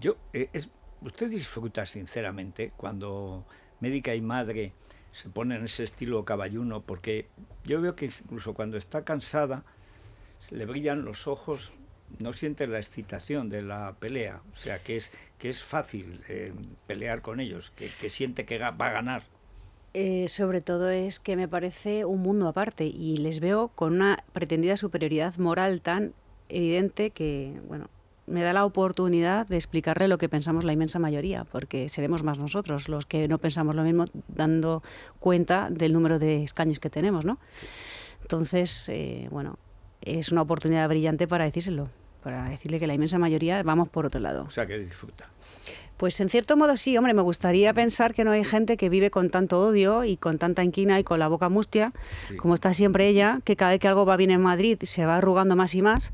Yo, eh, es, usted disfruta sinceramente cuando médica y madre se pone en ese estilo caballuno, porque yo veo que incluso cuando está cansada le brillan los ojos, no siente la excitación de la pelea, o sea que es, que es fácil eh, pelear con ellos, que siente que va a ganar. Eh, sobre todo es que me parece un mundo aparte y les veo con una pretendida superioridad moral tan evidente que, bueno, me da la oportunidad de explicarle lo que pensamos la inmensa mayoría, porque seremos más nosotros los que no pensamos lo mismo dando cuenta del número de escaños que tenemos, ¿no? Entonces, eh, bueno, es una oportunidad brillante para decírselo, para decirle que la inmensa mayoría vamos por otro lado. O sea, que disfruta. Pues en cierto modo sí, hombre, me gustaría pensar que no hay gente que vive con tanto odio y con tanta inquina y con la boca mustia, como está siempre ella, que cada vez que algo va bien en Madrid se va arrugando más y más.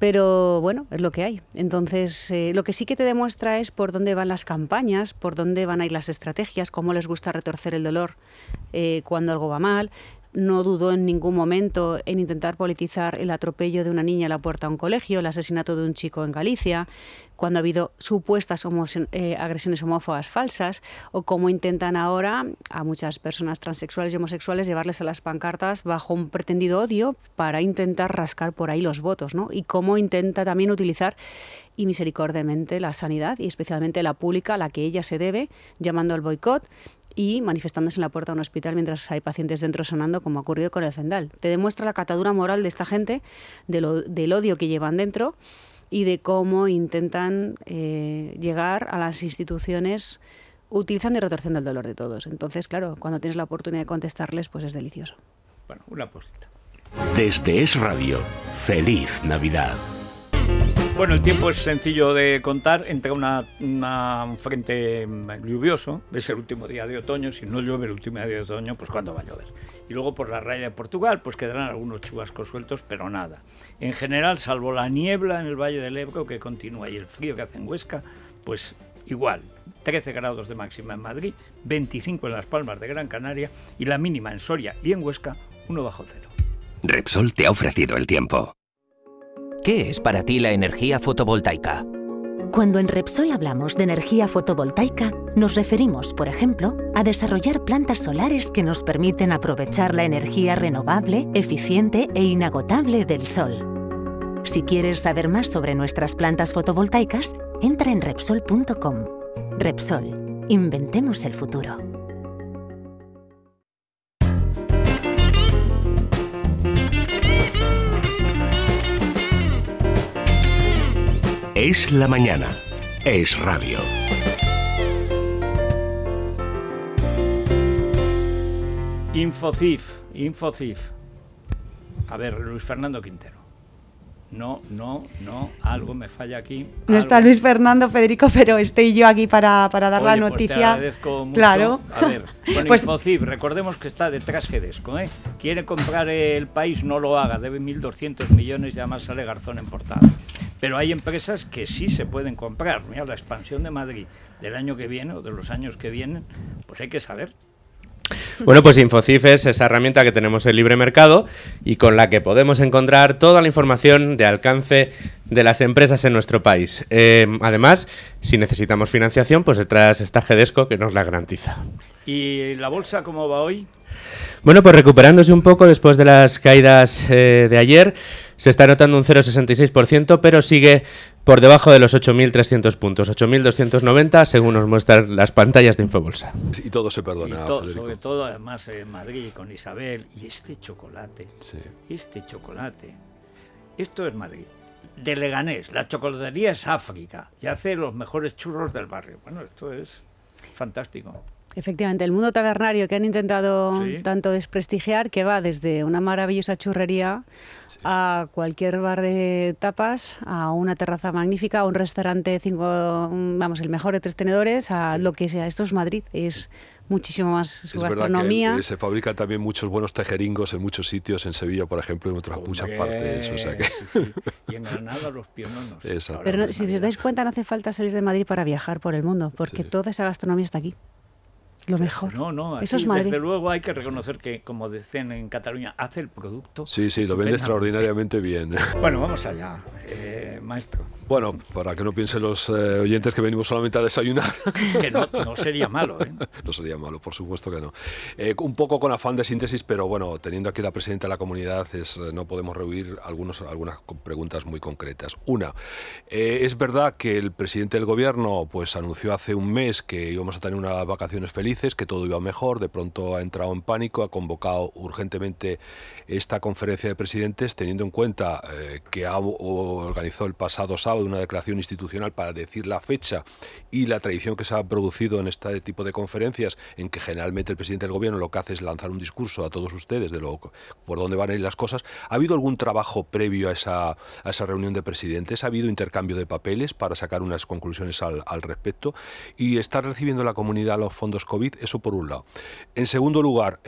Pero bueno, es lo que hay. Entonces, eh, lo que sí que te demuestra es por dónde van las campañas, por dónde van a ir las estrategias, cómo les gusta retorcer el dolor eh, cuando algo va mal, no dudó en ningún momento en intentar politizar el atropello de una niña a la puerta de un colegio, el asesinato de un chico en Galicia, cuando ha habido supuestas eh, agresiones homófobas falsas, o como intentan ahora a muchas personas transexuales y homosexuales llevarles a las pancartas bajo un pretendido odio para intentar rascar por ahí los votos, ¿no? Y cómo intenta también utilizar y misericordiamente la sanidad y especialmente la pública a la que ella se debe, llamando al boicot y manifestándose en la puerta de un hospital mientras hay pacientes dentro sonando, como ha ocurrido con el Zendal. Te demuestra la catadura moral de esta gente, del odio que llevan dentro y de cómo intentan eh, llegar a las instituciones utilizando y retorciendo el dolor de todos. Entonces, claro, cuando tienes la oportunidad de contestarles, pues es delicioso. Bueno, una postita. Desde Es Radio, feliz Navidad. Bueno, el tiempo es sencillo de contar. Entra una, frente mm, lluvioso, es el último día de otoño. Si no llueve el último día de otoño, pues ¿cuándo va a llover? Y luego por la raya de Portugal, pues quedarán algunos chubascos sueltos, pero nada. En general, salvo la niebla en el Valle del Ebro que continúa y el frío que hace en Huesca, pues igual, 13 grados de máxima en Madrid, 25 en Las Palmas de Gran Canaria y la mínima en Soria y en Huesca, 1 bajo cero. Repsol te ha ofrecido el tiempo. ¿Qué es para ti la energía fotovoltaica? Cuando en Repsol hablamos de energía fotovoltaica, nos referimos, por ejemplo, a desarrollar plantas solares que nos permiten aprovechar la energía renovable, eficiente e inagotable del sol. Si quieres saber más sobre nuestras plantas fotovoltaicas, entra en Repsol.com. Repsol, inventemos el futuro. Es la mañana. Es radio. Infocif, Infocif. A ver, Luis Fernando Quintero. No, no, no, algo me falla aquí. No está Luis Fernando, Federico, pero estoy yo aquí para, dar la pues noticia. Claro. A ver, pues Infocif, recordemos que está detrás Gedesco, ¿eh? Quiere comprar el país, no lo haga, debe 1.200 millones y además sale Garzón en portada. Pero hay empresas que sí se pueden comprar. Mira, la expansión de Madrid del año que viene o de los años que vienen, pues hay que saber. Bueno, pues InfoCIF es esa herramienta que tenemos en libre mercado y con la que podemos encontrar toda la información de alcance de las empresas en nuestro país. Eh, además, si necesitamos financiación, pues detrás está Gedesco que nos la garantiza. ¿Y la bolsa cómo va hoy? Bueno, pues recuperándose un poco después de las caídas eh, de ayer se está anotando un 0,66%, pero sigue por debajo de los 8.300 puntos, 8.290 según nos muestran las pantallas de Infobolsa. Y todo se perdona. sobre todo, además, en Madrid con Isabel. Y este chocolate. Sí. Este chocolate. Esto es Madrid. De Leganés. La chocolatería es África y hace los mejores churros del barrio. Bueno, esto es fantástico. Efectivamente, el mundo tabernario que han intentado tanto desprestigiar, que va desde una maravillosa churrería a cualquier bar de tapas, a una terraza magnífica, a un restaurante cinco, vamos, el mejor de tres tenedores, a lo que sea. Esto es Madrid, es muchísimo más su es gastronomía. Verdad que se fabrican también muchos buenos tejeringos en muchos sitios, en Sevilla, por ejemplo, en otras muchas partes. Y en Granada los piononos. Pero si os dais cuenta, no hace falta salir de Madrid para viajar por el mundo, porque toda esa gastronomía está aquí lo mejor. No, no, Eso es Madrid. desde luego hay que reconocer que, como dicen en Cataluña, hace el producto. Sí, sí, lo vende extraordinariamente bien. Bueno, vamos allá, eh, maestro. Bueno, para que no piensen los eh, oyentes que venimos solamente a desayunar. Que no, sería malo, ¿eh? No sería malo, por supuesto que no. Eh, un poco con afán de síntesis, pero bueno, teniendo aquí la presidenta de la comunidad, es, eh, no podemos rehuir algunos, algunas preguntas muy concretas. Una, es verdad que el presidente del gobierno pues anunció hace un mes que íbamos a tener unas vacaciones felices, que todo iba mejor, de pronto ha entrado en pánico, ha convocado urgentemente esta conferencia de presidentes, teniendo en cuenta eh, que ha organizó el pasado sábado una declaración institucional para decir la fecha y la tradición que se ha producido en este tipo de conferencias, en que generalmente el presidente del gobierno lo que hace es lanzar un discurso a todos ustedes de lo, por dónde van a ir las cosas. ¿Ha habido algún trabajo previo a esa, a esa reunión de presidentes? ¿Ha habido intercambio de papeles para sacar unas conclusiones al, respecto? Y está recibiendo la comunidad los fondos COVID, eso por un lado. En segundo lugar,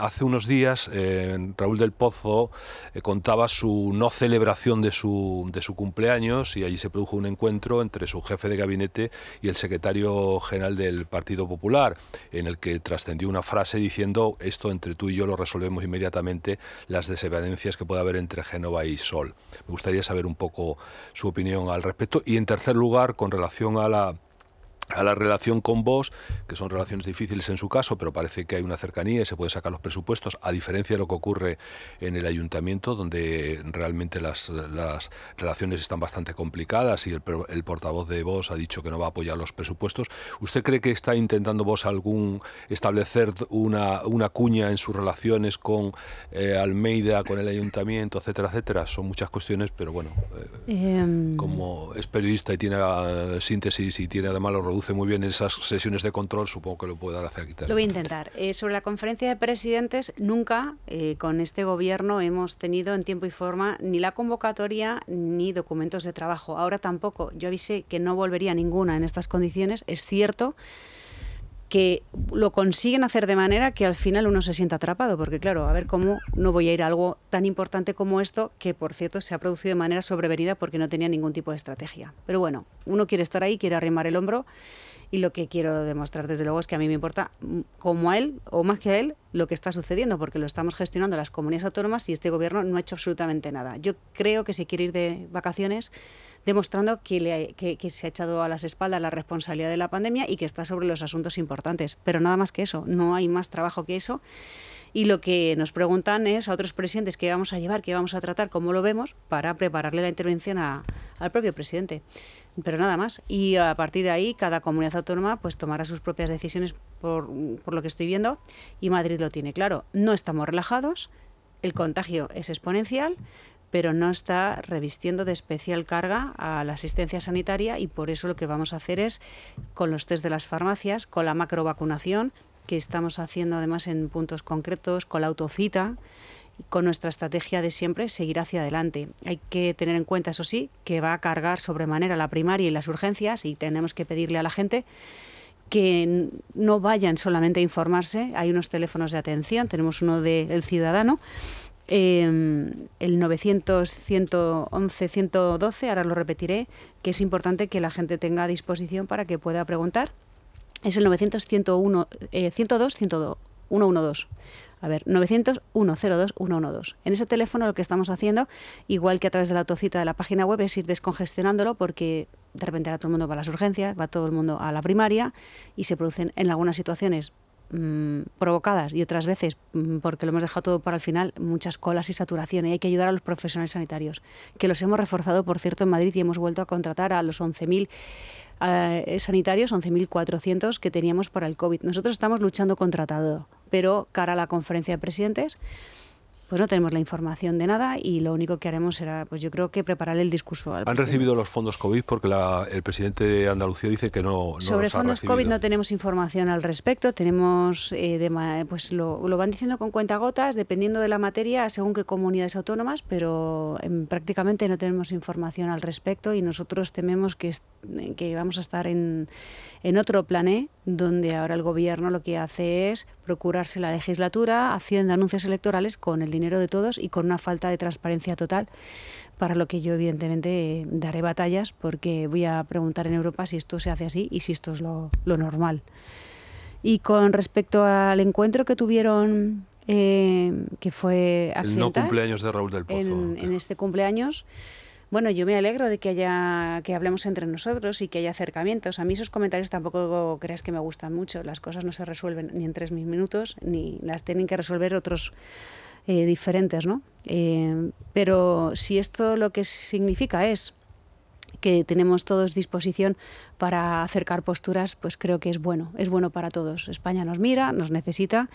hace unos días eh, Raúl del Pozo eh, contaba su no celebración de su, cumpleaños y allí se produjo un encuentro entre su jefe de gabinete y el secretario general del Partido Popular, en el que trascendió una frase diciendo esto entre tú y yo lo resolvemos inmediatamente, las desavenencias que puede haber entre Génova y Sol. Me gustaría saber un poco su opinión al respecto. Y en tercer lugar, con relación a la a la relación con vos, que son relaciones difíciles en su caso, pero parece que hay una cercanía y se puede sacar los presupuestos, a diferencia de lo que ocurre en el ayuntamiento, donde realmente las, relaciones están bastante complicadas y el, portavoz de vos ha dicho que no va a apoyar los presupuestos. ¿Usted cree que está intentando vos algún establecer una, una cuña en sus relaciones con eh, Almeida, con el ayuntamiento, etcétera, etcétera? Son muchas cuestiones, pero bueno, eh, em. como es periodista y tiene ah, síntesis y tiene además los muy bien esas sesiones de control, supongo que lo pueda hacer aquí también. Lo voy a intentar. Eh, sobre la conferencia de presidentes, nunca eh, con este gobierno hemos tenido en tiempo y forma ni la convocatoria ni documentos de trabajo. Ahora tampoco. Yo avisé que no volvería ninguna en estas condiciones. Es cierto que lo consiguen hacer de manera que al final uno se sienta atrapado, porque claro, a ver cómo no voy a ir a algo tan importante como esto, que por cierto se ha producido de manera sobrevenida porque no tenía ningún tipo de estrategia. Pero bueno, uno quiere estar ahí, quiere arrimar el hombro y lo que quiero demostrar desde luego es que a mí me importa mm, como a él o más que a él lo que está sucediendo, porque lo estamos gestionando las comunidades autónomas y este gobierno no ha hecho absolutamente nada. Yo creo que si quiere ir de vacaciones demostrando que, se ha echado a las espaldas la responsabilidad de la pandemia y que está sobre los asuntos importantes. Pero nada más que eso, no hay más trabajo que eso. Y lo que nos preguntan es a otros presidentes qué vamos a llevar, qué vamos a tratar, cómo lo vemos, para prepararle la intervención al propio presidente. Pero nada más. Y a partir de ahí, cada comunidad autónoma pues tomará sus propias decisiones por lo que estoy viendo. Y Madrid lo tiene claro. No estamos relajados, el contagio es exponencial, pero no está revistiendo de especial carga a la asistencia sanitaria y por eso lo que vamos a hacer es con los test de las farmacias, con la macrovacunación que estamos haciendo además en puntos concretos, con la autocita, con nuestra estrategia de siempre seguir hacia adelante. Hay que tener en cuenta, eso sí, que va a cargar sobremanera la primaria y las urgencias y tenemos que pedirle a la gente que no vayan solamente a informarse. Hay unos teléfonos de atención, tenemos uno del ciudadano Em, el 900, 111, 112, ahora lo repetiré, que es importante que la gente tenga a disposición para que pueda preguntar. Es el 900, 101, 102, 112. A ver, 900 102 112. En ese teléfono lo que estamos haciendo, igual que a través de la autocita de la página web, es ir descongestionándolo porque de repente ahora todo el mundo va a las urgencias, va todo el mundo a la primaria y se producen en algunas situaciones Mm, provocadas y otras veces, mm, porque lo hemos dejado todo para el final, muchas colas y saturaciones. hay que ayudar a los profesionales sanitarios, que los hemos reforzado, por cierto, en Madrid y hemos vuelto a contratar a los 11.000 eh, sanitarios, 11.400 que teníamos para el COVID. Nosotros estamos luchando contra todo, pero cara a la conferencia de presidentes pues no tenemos la información de nada y lo único que haremos será, pues yo creo que preparar el discurso. Al ¿Han recibido los fondos COVID? Porque el presidente de Andalucía dice que no. Sobre los fondos COVID no tenemos información al respecto, tenemos, eh, pues lo, van diciendo con cuentagotas, dependiendo de la materia, según qué comunidades autónomas, pero em, prácticamente no tenemos información al respecto y nosotros tememos que que vamos a estar en, en otro plané, ¿eh? donde ahora el gobierno lo que hace es procurarse la legislatura haciendo anuncios electorales con el dinero de todos y con una falta de transparencia total, para lo que yo evidentemente daré batallas porque voy a preguntar en Europa si esto se hace así y si esto es lo, lo normal. Y con respecto al encuentro que tuvieron eh, que fue el no cumpleaños de Raúl del Pozo. En, en este cumpleaños, bueno, yo me alegro de que haya que hablemos entre nosotros y que haya acercamientos. A mí esos comentarios tampoco creas que me gustan mucho. Las cosas no se resuelven ni en tres mil minutos, ni las tienen que resolver otros eh, diferentes, ¿no? Eh, pero si esto lo que significa es que tenemos todos disposición para acercar posturas, pues creo que es bueno, es bueno para todos. España nos mira, nos necesita,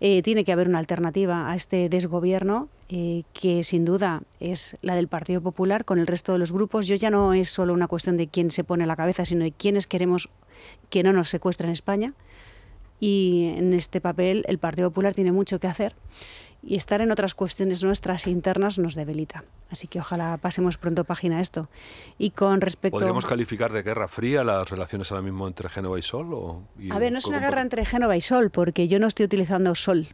eh, tiene que haber una alternativa a este desgobierno eh, que sin duda es la del Partido Popular con el resto de los grupos. Yo ya no es solo una cuestión de quién se pone la cabeza, sino de quiénes queremos que no nos secuestren España. Y en este papel el Partido Popular tiene mucho que hacer y estar en otras cuestiones nuestras internas nos debilita. Así que ojalá pasemos pronto página esto. Y con respecto... ¿Podríamos calificar de guerra fría las relaciones ahora mismo entre Génova y Sol? a ver, no es una guerra entre Génova y Sol, porque yo no estoy utilizando Sol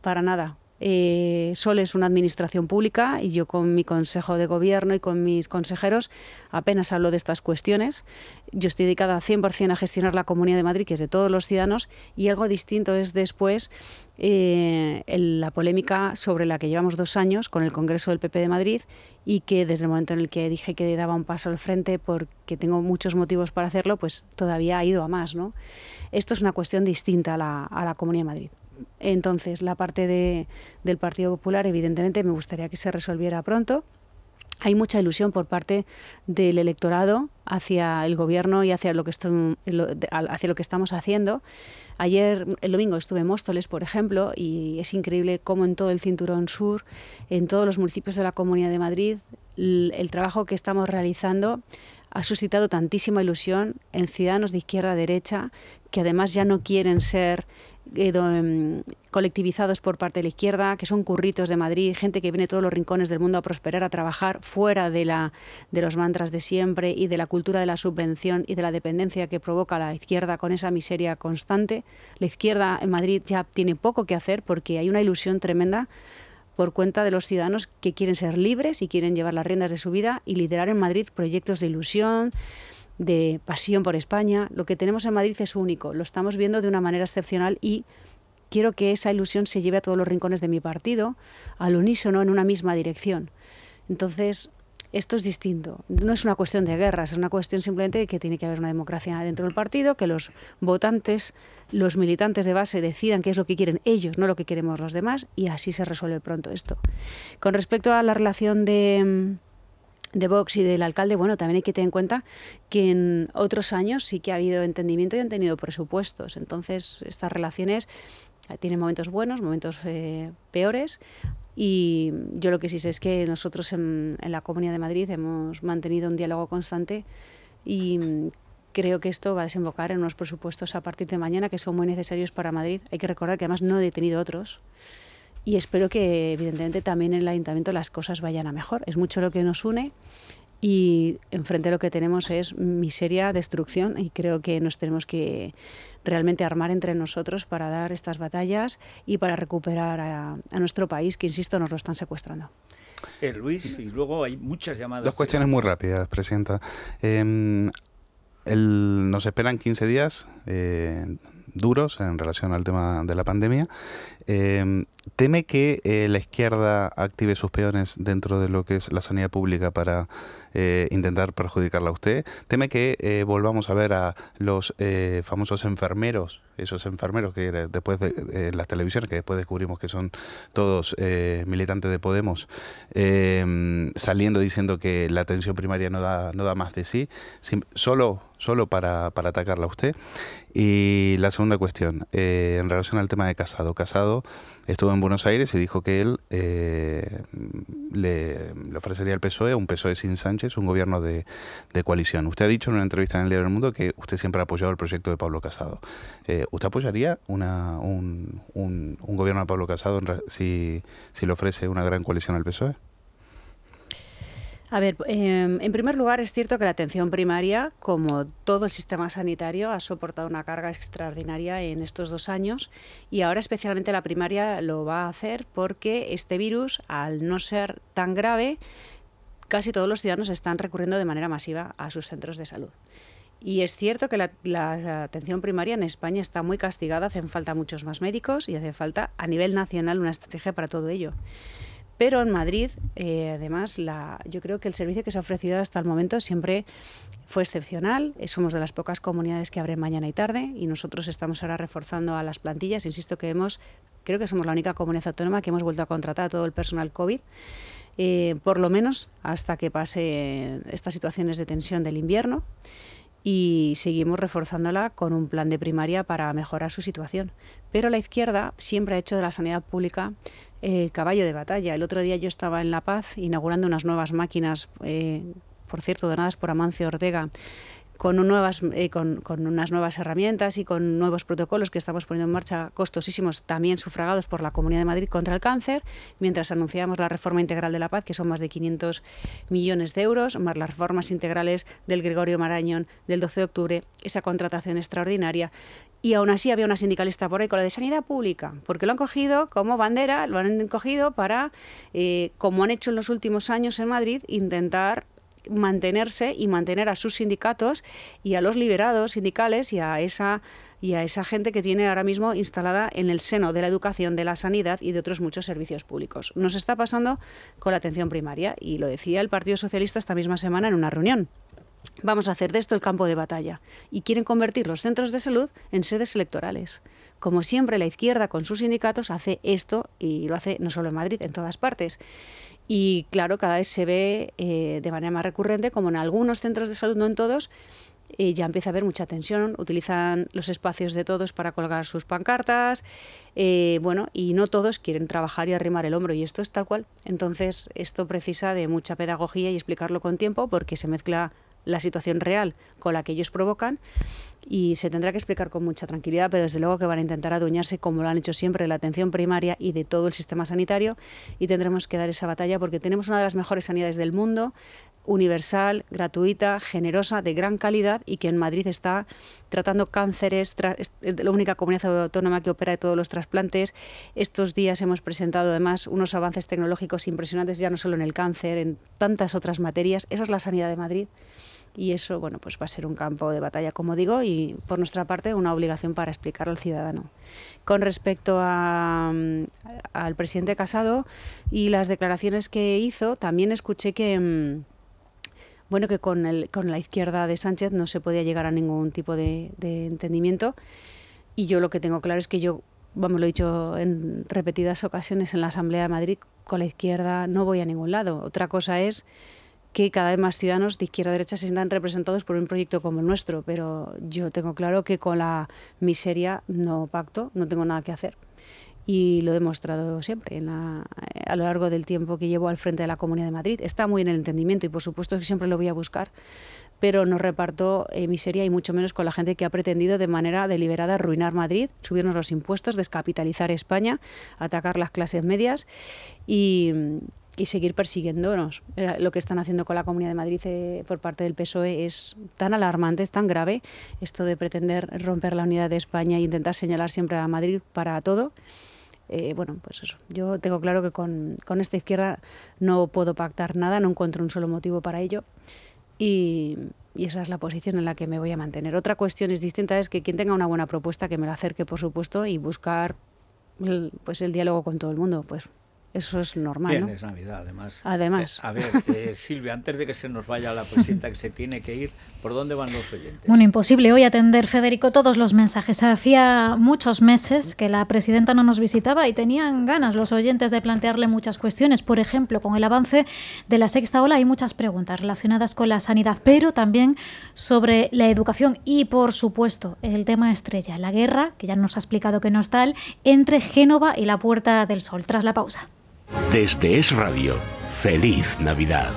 para nada. Eh, Sol es una administración pública y yo con mi consejo de gobierno y con mis consejeros apenas hablo de estas cuestiones. Yo estoy dedicada 100% a gestionar la Comunidad de Madrid, que es de todos los ciudadanos, y algo distinto es después eh, la polémica sobre la que llevamos dos años con el Congreso del PP de Madrid y que desde el momento en el que dije que daba un paso al frente porque tengo muchos motivos para hacerlo, pues todavía ha ido a más. ¿no? Esto es una cuestión distinta a la, a la Comunidad de Madrid. Entonces, la parte del Partido Popular, evidentemente, me gustaría que se resolviera pronto. Hay mucha ilusión por parte del electorado hacia el gobierno y hacia lo que, estamos haciendo. Ayer, el domingo, estuve en Móstoles, por ejemplo, y es increíble cómo en todo el cinturón sur, en todos los municipios de la Comunidad de Madrid, el, el trabajo que estamos realizando ha suscitado tantísima ilusión en ciudadanos de izquierda a derecha que además ya no quieren ser eh, em, colectivizados por parte de la izquierda, que son curritos de Madrid, gente que viene de todos los rincones del mundo a prosperar, a trabajar fuera de, la, de los mantras de siempre y de la cultura de la subvención y de la dependencia que provoca la izquierda con esa miseria constante. La izquierda en Madrid ya tiene poco que hacer porque hay una ilusión tremenda por cuenta de los ciudadanos que quieren ser libres y quieren llevar las riendas de su vida y liderar en Madrid proyectos de ilusión, de pasión por España. Lo que tenemos en Madrid es único, lo estamos viendo de una manera excepcional y quiero que esa ilusión se lleve a todos los rincones de mi partido, al unísono, en una misma dirección. Entonces, esto es distinto. No es una cuestión de guerra. es una cuestión simplemente de que tiene que haber una democracia dentro del partido, que los votantes, los militantes de base decidan qué es lo que quieren ellos, no lo que queremos los demás, y así se resuelve pronto esto. Con respecto a la relación de mm, de Vox y del alcalde, bueno, también hay que tener en cuenta que en otros años sí que ha habido entendimiento y han tenido presupuestos. Entonces, estas relaciones eh, tienen momentos buenos, momentos eh, peores. Y yo lo que sí sé es que nosotros en, la Comunidad de Madrid hemos mantenido un diálogo constante y mm, creo que esto va a desembocar en unos presupuestos a partir de mañana que son muy necesarios para Madrid. Hay que recordar que además no he detenido otros y espero que evidentemente también en el ayuntamiento las cosas vayan a mejor. Es mucho lo que nos une y enfrente lo que tenemos es miseria, destrucción y creo que nos tenemos que realmente armar entre nosotros para dar estas batallas y para recuperar a, nuestro país que, insisto, nos lo están secuestrando. Eh, Luis, y luego hay muchas llamadas. Dos cuestiones muy rápidas, Presidenta. Em, nos esperan 15 días eh, duros en relación al tema de la pandemia. Em, ¿Teme que eh, la izquierda active sus peones dentro de lo que es la sanidad pública para eh, intentar perjudicarla a usted? ¿Teme que eh, volvamos a ver a los famosos enfermeros, esos enfermeros que después de, las televisiones, que después descubrimos que son todos militantes de Podemos, em, saliendo diciendo que la atención primaria no da, no da más de sí, solo, solo para, para atacarla a usted? Y la segunda cuestión, eh, en relación al tema de Casado. Casado estuvo en Buenos Aires y dijo que él eh, le, ofrecería al PSOE, un PSOE sin Sánchez, un gobierno de, coalición. Usted ha dicho en una entrevista en el Diario del Mundo que usted siempre ha apoyado el proyecto de Pablo Casado. Eh, ¿Usted apoyaría una, un, gobierno de Pablo Casado si, si le ofrece una gran coalición al PSOE? A ver, em, en primer lugar es cierto que la atención primaria, como todo el sistema sanitario, ha soportado una carga extraordinaria en estos dos años y ahora especialmente la primaria lo va a hacer porque este virus, al no ser tan grave, casi todos los ciudadanos están recurriendo de manera masiva a sus centros de salud. Y es cierto que la, la, atención primaria en España está muy castigada, hacen falta muchos más médicos y hace falta a nivel nacional una estrategia para todo ello. Pero en Madrid, eh, además, yo creo que el servicio que se ha ofrecido hasta el momento siempre fue excepcional. Eh, somos de las pocas comunidades que abren mañana y tarde y nosotros estamos ahora reforzando a las plantillas. Insisto que hemos, creo que somos la única comunidad autónoma que hemos vuelto a contratar a todo el personal COVID. Eh, por lo menos hasta que pase estas situaciones de tensión del invierno y seguimos reforzándola con un plan de primaria para mejorar su situación. Pero la izquierda siempre ha hecho de la sanidad pública el caballo de batalla. El otro día yo estaba en La Paz inaugurando unas nuevas máquinas, eh, por cierto, donadas por Amancio Ortega. Con, nuevas, eh, con, con, unas nuevas herramientas y con nuevos protocolos que estamos poniendo en marcha, costosísimos, también sufragados por la Comunidad de Madrid contra el cáncer, mientras anunciamos la reforma integral de la paz, que son más de 500 millones de euros, más las reformas integrales del Gregorio Marañón del 12 de octubre, esa contratación extraordinaria y aún así había una sindicalista por ahí con la de sanidad pública, porque lo han cogido como bandera, lo han cogido para, eh, como han hecho en los últimos años en Madrid, intentar mantenerse y mantener a sus sindicatos y a los liberados sindicales y a esa y a esa gente que tiene ahora mismo instalada en el seno de la educación, de la sanidad y de otros muchos servicios públicos. Nos está pasando con la atención primaria y lo decía el Partido Socialista esta misma semana en una reunión. Vamos a hacer de esto el campo de batalla y quieren convertir los centros de salud en sedes electorales. Como siempre, la izquierda con sus sindicatos hace esto y lo hace no solo en Madrid, en todas partes. Y claro, cada vez se ve eh, de manera más recurrente, como en algunos centros de salud, no en todos, eh, ya empieza a haber mucha tensión. Utilizan los espacios de todos para colgar sus pancartas, eh, bueno, y no todos quieren trabajar y arrimar el hombro, y esto es tal cual. Entonces, esto precisa de mucha pedagogía y explicarlo con tiempo, porque se mezcla la situación real con la que ellos provocan y se tendrá que explicar con mucha tranquilidad, pero desde luego que van a intentar adueñarse, como lo han hecho siempre, de la atención primaria y de todo el sistema sanitario y tendremos que dar esa batalla porque tenemos una de las mejores sanidades del mundo, universal, gratuita, generosa, de gran calidad y que en Madrid está tratando cánceres, es la única comunidad autónoma que opera de todos los trasplantes. Estos días hemos presentado además unos avances tecnológicos impresionantes, ya no solo en el cáncer, en tantas otras materias. Esa es la sanidad de Madrid y eso bueno, pues va a ser un campo de batalla, como digo, y por nuestra parte una obligación para explicarlo al ciudadano. Con respecto mm, al presidente Casado y las declaraciones que hizo, también escuché que mm, bueno, que con, el, con la izquierda de Sánchez no se podía llegar a ningún tipo de, de, entendimiento. Y yo lo que tengo claro es que yo, vamos, lo he dicho en repetidas ocasiones en la Asamblea de Madrid, con la izquierda no voy a ningún lado. Otra cosa es que cada vez más ciudadanos de izquierda a derecha se sientan representados por un proyecto como el nuestro, pero yo tengo claro que con la miseria no pacto, no tengo nada que hacer. Y lo he demostrado siempre a lo largo del tiempo que llevo al frente de la Comunidad de Madrid. Está muy en el entendimiento y por supuesto que siempre lo voy a buscar, pero no reparto eh, miseria y mucho menos con la gente que ha pretendido de manera deliberada arruinar Madrid, subirnos los impuestos, descapitalizar España, atacar las clases medias y, y seguir persiguiéndonos. Eh, lo que están haciendo con la Comunidad de Madrid eh, por parte del PSOE es tan alarmante, es tan grave, esto de pretender romper la unidad de España e intentar señalar siempre a Madrid para todo. Eh, bueno, pues eso. Yo tengo claro que con, esta izquierda no puedo pactar nada, no encuentro un solo motivo para ello. Y, esa es la posición en la que me voy a mantener. Otra cuestión es distinta, es que quien tenga una buena propuesta, que me la acerque, por supuesto, y buscar el, pues el diálogo con todo el mundo. Pues eso es normal. Navidad, además. Además. Eh, a ver, eh, Silvia, antes de que se nos vaya la presidenta que se tiene que ir, ¿por dónde van los oyentes? Bueno, imposible hoy atender, Federico, todos los mensajes. Hacía muchos meses que la presidenta no nos visitaba y tenían ganas los oyentes de plantearle muchas cuestiones. Por ejemplo, con el avance de la sexta ola hay muchas preguntas relacionadas con la sanidad, pero también sobre la educación y, por supuesto, el tema estrella, la guerra, que ya nos ha explicado que no es tal, entre Génova y la Puerta del Sol. Tras la pausa. Desde Es Radio, feliz Navidad.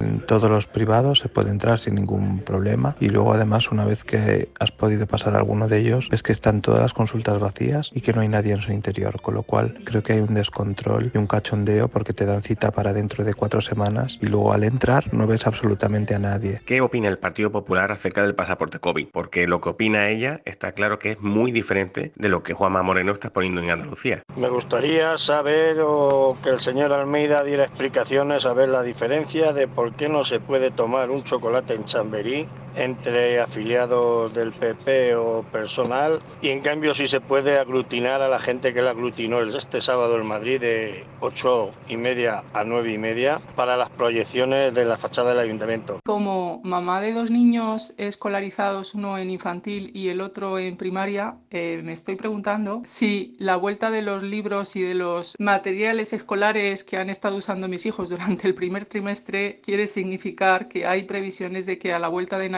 En todos los privados se puede entrar sin ningún problema y luego además una vez que has podido pasar alguno de ellos es que están todas las consultas vacías y que no hay nadie en su interior, con lo cual creo que hay un descontrol y un cachondeo porque te dan cita para dentro de cuatro semanas y luego al entrar no ves absolutamente a nadie. ¿Qué opina el Partido Popular acerca del pasaporte COVID? Porque lo que opina ella está claro que es muy diferente de lo que Juanma Moreno está poniendo en Andalucía. Me gustaría saber o que el señor Almeida diera explicaciones a ver la diferencia de ¿por qué no se puede tomar un chocolate en Chamberí entre afiliados del PP o personal y en cambio si se puede aglutinar a la gente que la aglutinó este sábado en Madrid de 8 y media a 9 y media para las proyecciones de la fachada del ayuntamiento. Como mamá de dos niños escolarizados, uno en infantil y el otro en primaria, eh, me estoy preguntando si la vuelta de los libros y de los materiales escolares que han estado usando mis hijos durante el primer trimestre quiere significar que hay previsiones de que a la vuelta de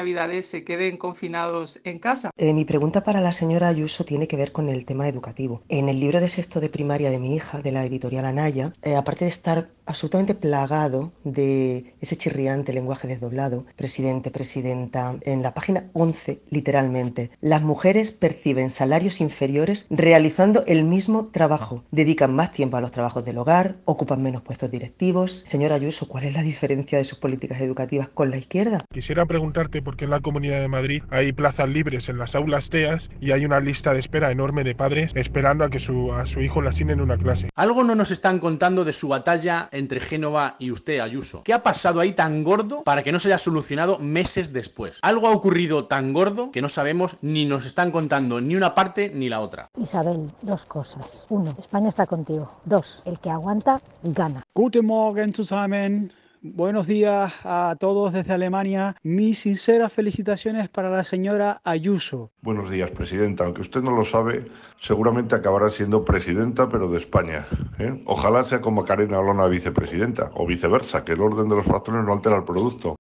se queden confinados en casa. Eh, mi pregunta para la señora Ayuso tiene que ver con el tema educativo. En el libro de sexto de primaria de mi hija, de la editorial Anaya, eh, aparte de estar absolutamente plagado de ese chirriante lenguaje desdoblado, presidente, presidenta, en la página 11, literalmente, las mujeres perciben salarios inferiores realizando el mismo trabajo, dedican más tiempo a los trabajos del hogar, ocupan menos puestos directivos. Señora Ayuso, ¿cuál es la diferencia de sus políticas educativas con la izquierda? Quisiera preguntarte por qué en la Comunidad de Madrid hay plazas libres en las aulas TEAS y hay una lista de espera enorme de padres esperando a que su, a su hijo le asignen una clase. Algo no nos están contando de su batalla entre Génova y usted, Ayuso? ¿Qué ha pasado ahí tan gordo para que no se haya solucionado meses después? Algo ha ocurrido tan gordo que no sabemos ni nos están contando ni una parte ni la otra. Isabel, dos cosas. Uno, España está contigo. Dos, el que aguanta gana. Guten Morgen zusammen. Buenos días a todos desde Alemania. Mis sinceras felicitaciones para la señora Ayuso. Buenos días, presidenta. Aunque usted no lo sabe, seguramente acabará siendo presidenta, pero de España. ¿eh? Ojalá sea como Karen Alona vicepresidenta, o viceversa, que el orden de los factores no altera el producto.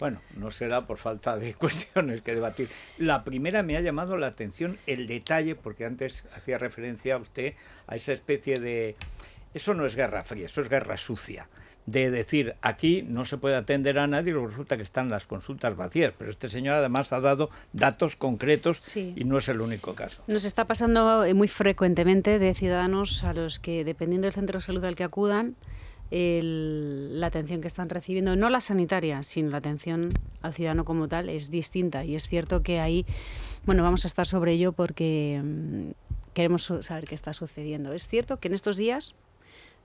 Bueno, no será por falta de cuestiones que debatir. La primera me ha llamado la atención el detalle, porque antes hacía referencia a usted a esa especie de eso no es guerra fría, eso es guerra sucia. De decir, aquí no se puede atender a nadie, luego resulta que están las consultas vacías. Pero este señor además ha dado datos concretos y no es el único caso. Nos está pasando eh, muy frecuentemente de ciudadanos a los que, dependiendo del centro de salud al que acudan, la atención que están recibiendo, no la sanitaria, sino la atención al ciudadano como tal, es distinta. Y es cierto que ahí, bueno, vamos a estar sobre ello porque mm, queremos saber qué está sucediendo. Es cierto que en estos días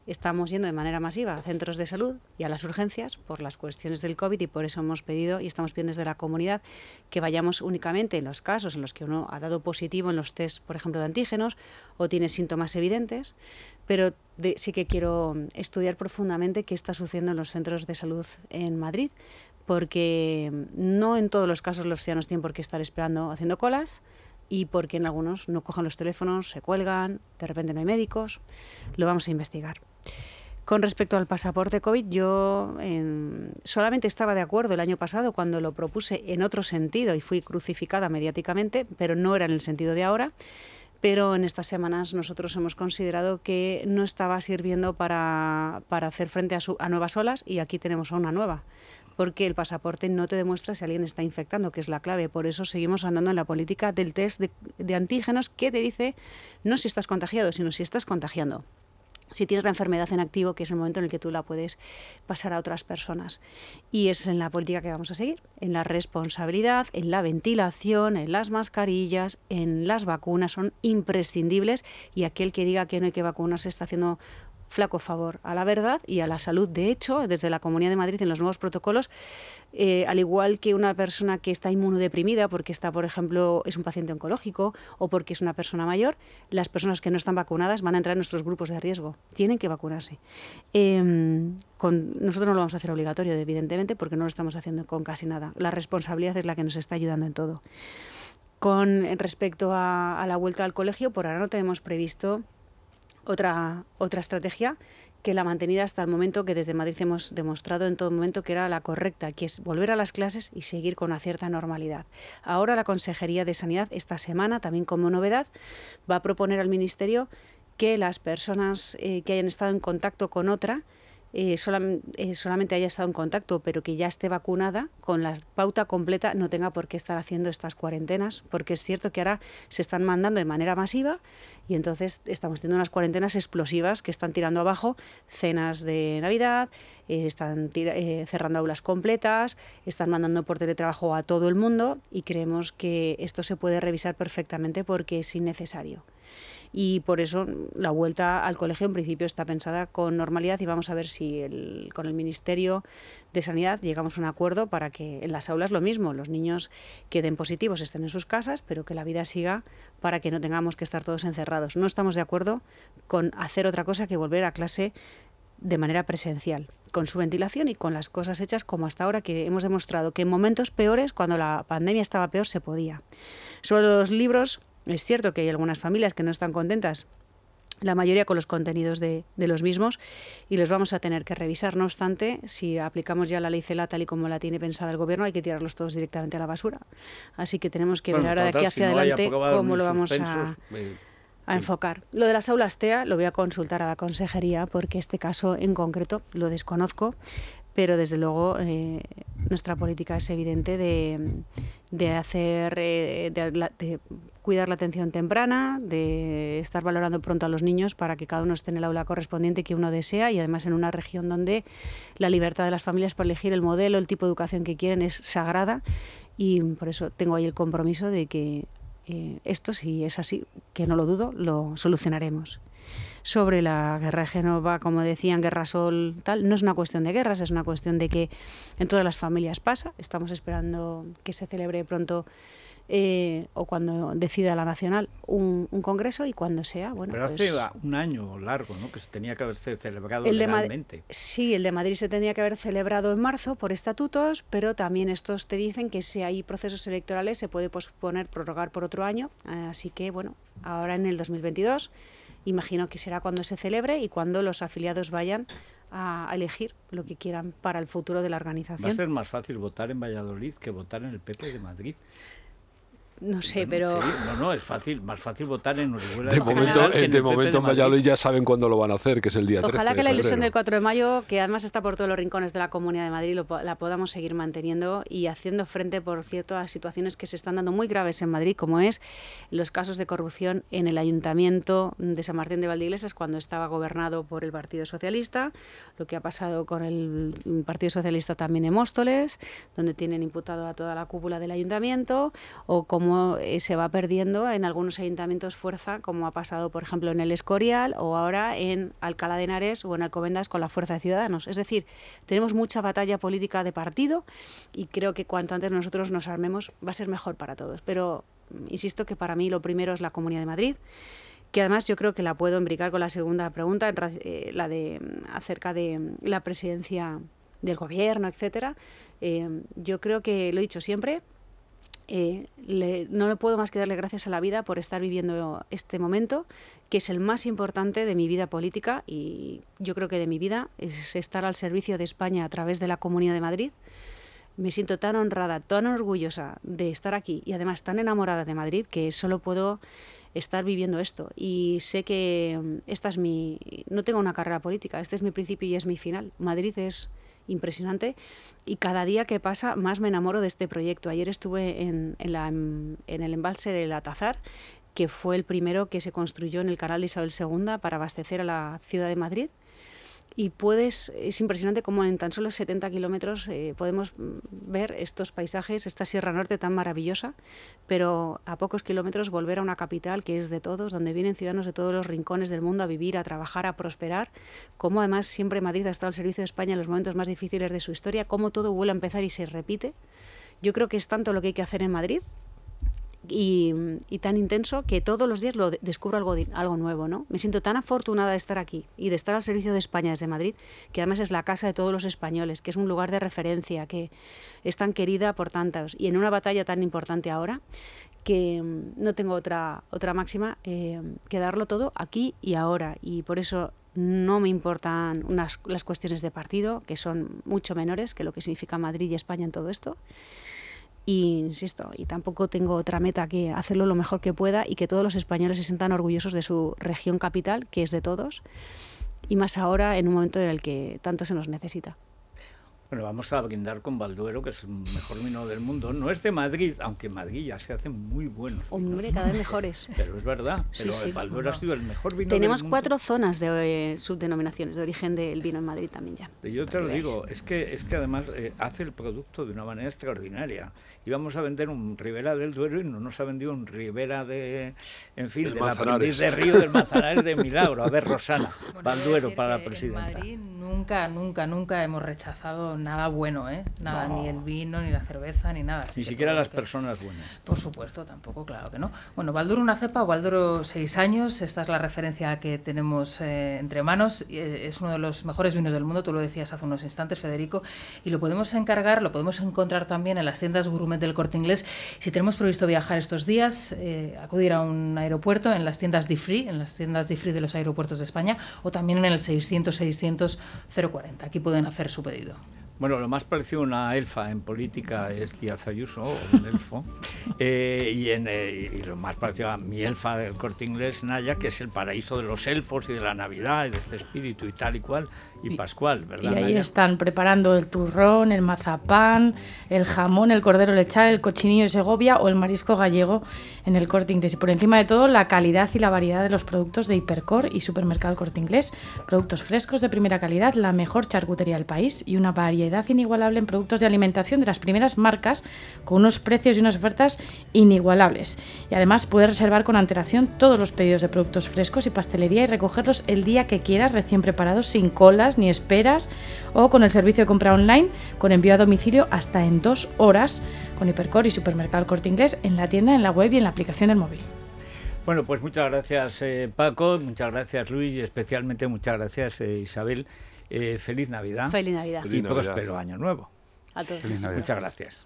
estamos yendo de manera masiva a centros de salud y a las urgencias por las cuestiones del COVID y por eso hemos pedido y estamos pidiendo desde la comunidad que vayamos únicamente en los casos en los que uno ha dado positivo en los test, por ejemplo, de antígenos o tiene síntomas evidentes, pero sí que quiero estudiar profundamente qué está sucediendo en los centros de salud en Madrid, porque no en todos los casos los ciudadanos tienen por qué estar esperando haciendo colas, y porque en algunos no cojan los teléfonos, se cuelgan, de repente no hay médicos. Lo vamos a investigar. Con respecto al pasaporte COVID, yo em, solamente estaba de acuerdo el año pasado cuando lo propuse en otro sentido y fui crucificada mediáticamente, pero no era en el sentido de ahora. Pero en estas semanas nosotros hemos considerado que no estaba sirviendo para, hacer frente a, nuevas olas y aquí tenemos a una nueva porque el pasaporte no te demuestra si alguien está infectando, que es la clave. Por eso seguimos andando en la política del test de antígenos que te dice no si estás contagiado, sino si estás contagiando si tienes la enfermedad en activo, que es el momento en el que tú la puedes pasar a otras personas. Y es en la política que vamos a seguir, en la responsabilidad, en la ventilación, en las mascarillas, en las vacunas, son imprescindibles y aquel que diga que no hay que vacunarse está haciendo flaco favor a la verdad y a la salud. De hecho, desde la Comunidad de Madrid en los nuevos protocolos, eh, al igual que una persona que está inmunodeprimida porque está, por ejemplo, es un paciente oncológico o porque es una persona mayor, las personas que no están vacunadas van a entrar en nuestros grupos de riesgo. Tienen que vacunarse. Em, nosotros no lo vamos a hacer obligatorio, evidentemente, porque no lo estamos haciendo con casi nada. La responsabilidad es la que nos está ayudando en todo. Con respecto a, a la vuelta al colegio, por ahora no tenemos previsto otra, otra estrategia que la mantenida hasta el momento que desde Madrid hemos demostrado en todo momento que era la correcta, que es volver a las clases y seguir con una cierta normalidad. Ahora la Consejería de Sanidad esta semana, también como novedad, va a proponer al Ministerio que las personas eh, que hayan estado en contacto con otra eh, eh, solamente haya estado en contacto, pero que ya esté vacunada con la pauta completa, no tenga por qué estar haciendo estas cuarentenas, porque es cierto que ahora se están mandando de manera masiva y entonces estamos teniendo unas cuarentenas explosivas que están tirando abajo cenas de Navidad, eh, están eh, cerrando aulas completas, están mandando por teletrabajo a todo el mundo y creemos que esto se puede revisar perfectamente porque es innecesario y por eso la vuelta al colegio en principio está pensada con normalidad y vamos a ver si con el Ministerio de Sanidad llegamos a un acuerdo para que en las aulas lo mismo, los niños queden positivos, estén en sus casas, pero que la vida siga para que no tengamos que estar todos encerrados. No estamos de acuerdo con hacer otra cosa que volver a clase de manera presencial, con su ventilación y con las cosas hechas como hasta ahora, que hemos demostrado que en momentos peores, cuando la pandemia estaba peor, se podía. Sobre los libros, es cierto que hay algunas familias que no están contentas la mayoría con los contenidos de, los mismos y los vamos a tener que revisar. No obstante, si aplicamos ya la ley CELA tal y como la tiene pensada el gobierno, hay que tirarlos todos directamente a la basura. Así que tenemos que ver ahora de aquí hacia adelante cómo lo vamos a, eh, enfocar. Lo de las aulas TEA lo voy a consultar a la consejería porque este caso en concreto lo desconozco, pero desde luego eh, nuestra política es evidente de, hacer, eh, cuidar la atención temprana, de estar valorando pronto a los niños para que cada uno esté en el aula correspondiente que uno desea y además en una región donde la libertad de las familias para elegir el modelo, el tipo de educación que quieren es sagrada y por eso tengo ahí el compromiso de que eh, esto, si es así, que no lo dudo, lo solucionaremos. Sobre la guerra de Génova, como decían, guerra sol, tal, no es una cuestión de guerras, es una cuestión de que en todas las familias pasa. Estamos esperando que se celebre pronto eh, o cuando decida la nacional un, congreso y cuando sea bueno pero pues hace un año largo no que se tenía que haber celebrado el legalmente sí el de Madrid se tenía que haber celebrado en marzo por estatutos pero también estos te dicen que si hay procesos electorales se puede posponer prorrogar por otro año así que bueno ahora en el 2022 imagino que será cuando se celebre y cuando los afiliados vayan a elegir lo que quieran para el futuro de la organización. Va a ser más fácil votar en Valladolid que votar en el PP de Madrid. No sé, pero... no, no, es fácil, más fácil votar en Orihuela. De, momento, en, de momento Valladolid ya saben cuándo lo van a hacer, que es el día Ojalá que la ilusión del 4 de mayo, que además está por todos los rincones de la Comunidad de Madrid, la podamos seguir manteniendo y haciendo frente, por cierto, a situaciones que se están dando muy graves en Madrid, como es los casos de corrupción en el Ayuntamiento de San Martín de Valdeiglesias cuando estaba gobernado por el Partido Socialista, lo que ha pasado con el Partido Socialista también en Móstoles, donde tienen imputado a toda la cúpula del Ayuntamiento, o como eh, se va perdiendo en algunos ayuntamientos fuerza, como ha pasado, por ejemplo, en el Escorial o ahora en Alcalá de Henares o en Alcobendas con la fuerza de Ciudadanos. Es decir, tenemos mucha batalla política de partido y creo que cuanto antes nosotros nos armemos va a ser mejor para todos. Pero mm, insisto que para mí lo primero es la Comunidad de Madrid que además yo creo que la puedo embricar... con la segunda pregunta, eh, la de mm, acerca de mm, la presidencia del gobierno, etcétera. Eh, yo creo que lo he dicho siempre, eh, no le puedo más que darle gracias a la vida por estar viviendo este momento, que es el más importante de mi vida política y yo creo que de mi vida, es estar al servicio de España a través de la Comunidad de Madrid. Me siento tan honrada, tan orgullosa de estar aquí y además tan enamorada de Madrid que solo puedo estar viviendo esto. Y sé que mm, esta es mi... No tengo una carrera política, este es mi principio y es mi final. Madrid es impresionante y cada día que pasa más me enamoro de este proyecto. Ayer estuve en, el embalse del Atazar, que fue el primero que se construyó en el canal de Isabel II para abastecer a la ciudad de Madrid y puedes, es impresionante cómo en tan solo 70 kilómetros eh, podemos mm, ver estos paisajes, esta Sierra Norte tan maravillosa, pero a pocos kilómetros volver a una capital que es de todos, donde vienen ciudadanos de todos los rincones del mundo a vivir, a trabajar, a prosperar, Cómo además siempre Madrid ha estado al servicio de España en los momentos más difíciles de su historia, cómo todo vuelve a empezar y se repite. Yo creo que es tanto lo que hay que hacer en Madrid y, tan intenso que todos los días lo descubro algo, algo nuevo, ¿no? Me siento tan afortunada de estar aquí y de estar al servicio de España desde Madrid, que además es la casa de todos los españoles, que es un lugar de referencia, que es tan querida por tantos y en una batalla tan importante ahora que mm, no tengo otra, otra máxima eh, que darlo todo aquí y ahora y por eso no me importan las cuestiones de partido, que son mucho menores que lo que significa Madrid y España en todo esto. Y insisto, y tampoco tengo otra meta que hacerlo lo mejor que pueda y que todos los españoles se sientan orgullosos de su región capital, que es de todos, y más ahora en un momento en el que tanto se nos necesita. Bueno, vamos a brindar con Balduero, que es el mejor vino del mundo. No es de Madrid, aunque en Madrid ya se hacen muy buenos. Hombre, cada vez mejores. Pero es verdad, pero el Balduero ha sido el mejor vino Tenemos del mundo. cuatro zonas de eh, subdenominaciones de origen del vino en Madrid también ya. Yo te lo digo, es que, es que además eh, hace el producto de una manera extraordinaria íbamos a vender un Ribera del Duero y no nos ha vendido un Ribera de, en fin, de de Río del Manzanares de Milagro. A ver, Rosana, Valduero para la presidenta. En Madrid nunca, nunca, nunca hemos rechazado nada bueno, ¿eh? Nada, ni el vino, ni la cerveza, ni nada. ni siquiera las personas buenas. Por supuesto, tampoco, claro que no. Bueno, Valduro una cepa, Balduro seis años, esta es la referencia que tenemos eh, entre manos. Eh, es uno de los mejores vinos del mundo, tú lo decías hace unos instantes, Federico, y lo podemos encargar, lo podemos encontrar también en las tiendas gourmet del corte inglés. Si tenemos previsto viajar estos días, eh, acudir a un aeropuerto en las tiendas de Free, en las tiendas de Free de los aeropuertos de España o también en el 600-600-040. Aquí pueden hacer su pedido. Bueno, lo más parecido a una elfa en política es Díaz Ayuso, o un elfo, eh, y, eh, y, lo más parecido a mi elfa del corte inglés, Naya, que es el paraíso de los elfos y de la Navidad y de este espíritu y tal y cual, y Pascual, ¿verdad? Y ahí están preparando el turrón, el mazapán, el jamón, el cordero lechal, el cochinillo de Segovia o el marisco gallego en el corte inglés. Y por encima de todo, la calidad y la variedad de los productos de Hipercor y Supermercado Corte Inglés. Productos frescos de primera calidad, la mejor charcutería del país y una variedad inigualable en productos de alimentación de las primeras marcas con unos precios y unas ofertas inigualables. Y además puedes reservar con antelación todos los pedidos de productos frescos y pastelería y recogerlos el día que quieras recién preparados sin cola ni esperas o con el servicio de compra online con envío a domicilio hasta en dos horas con Hipercor y Supermercado Corte Inglés en la tienda, en la web y en la aplicación del móvil. Bueno, pues muchas gracias eh, Paco, muchas gracias Luis y especialmente muchas gracias eh, Isabel. Eh, feliz Navidad. Feliz Navidad. y próspero año nuevo. A todos. Muchas gracias.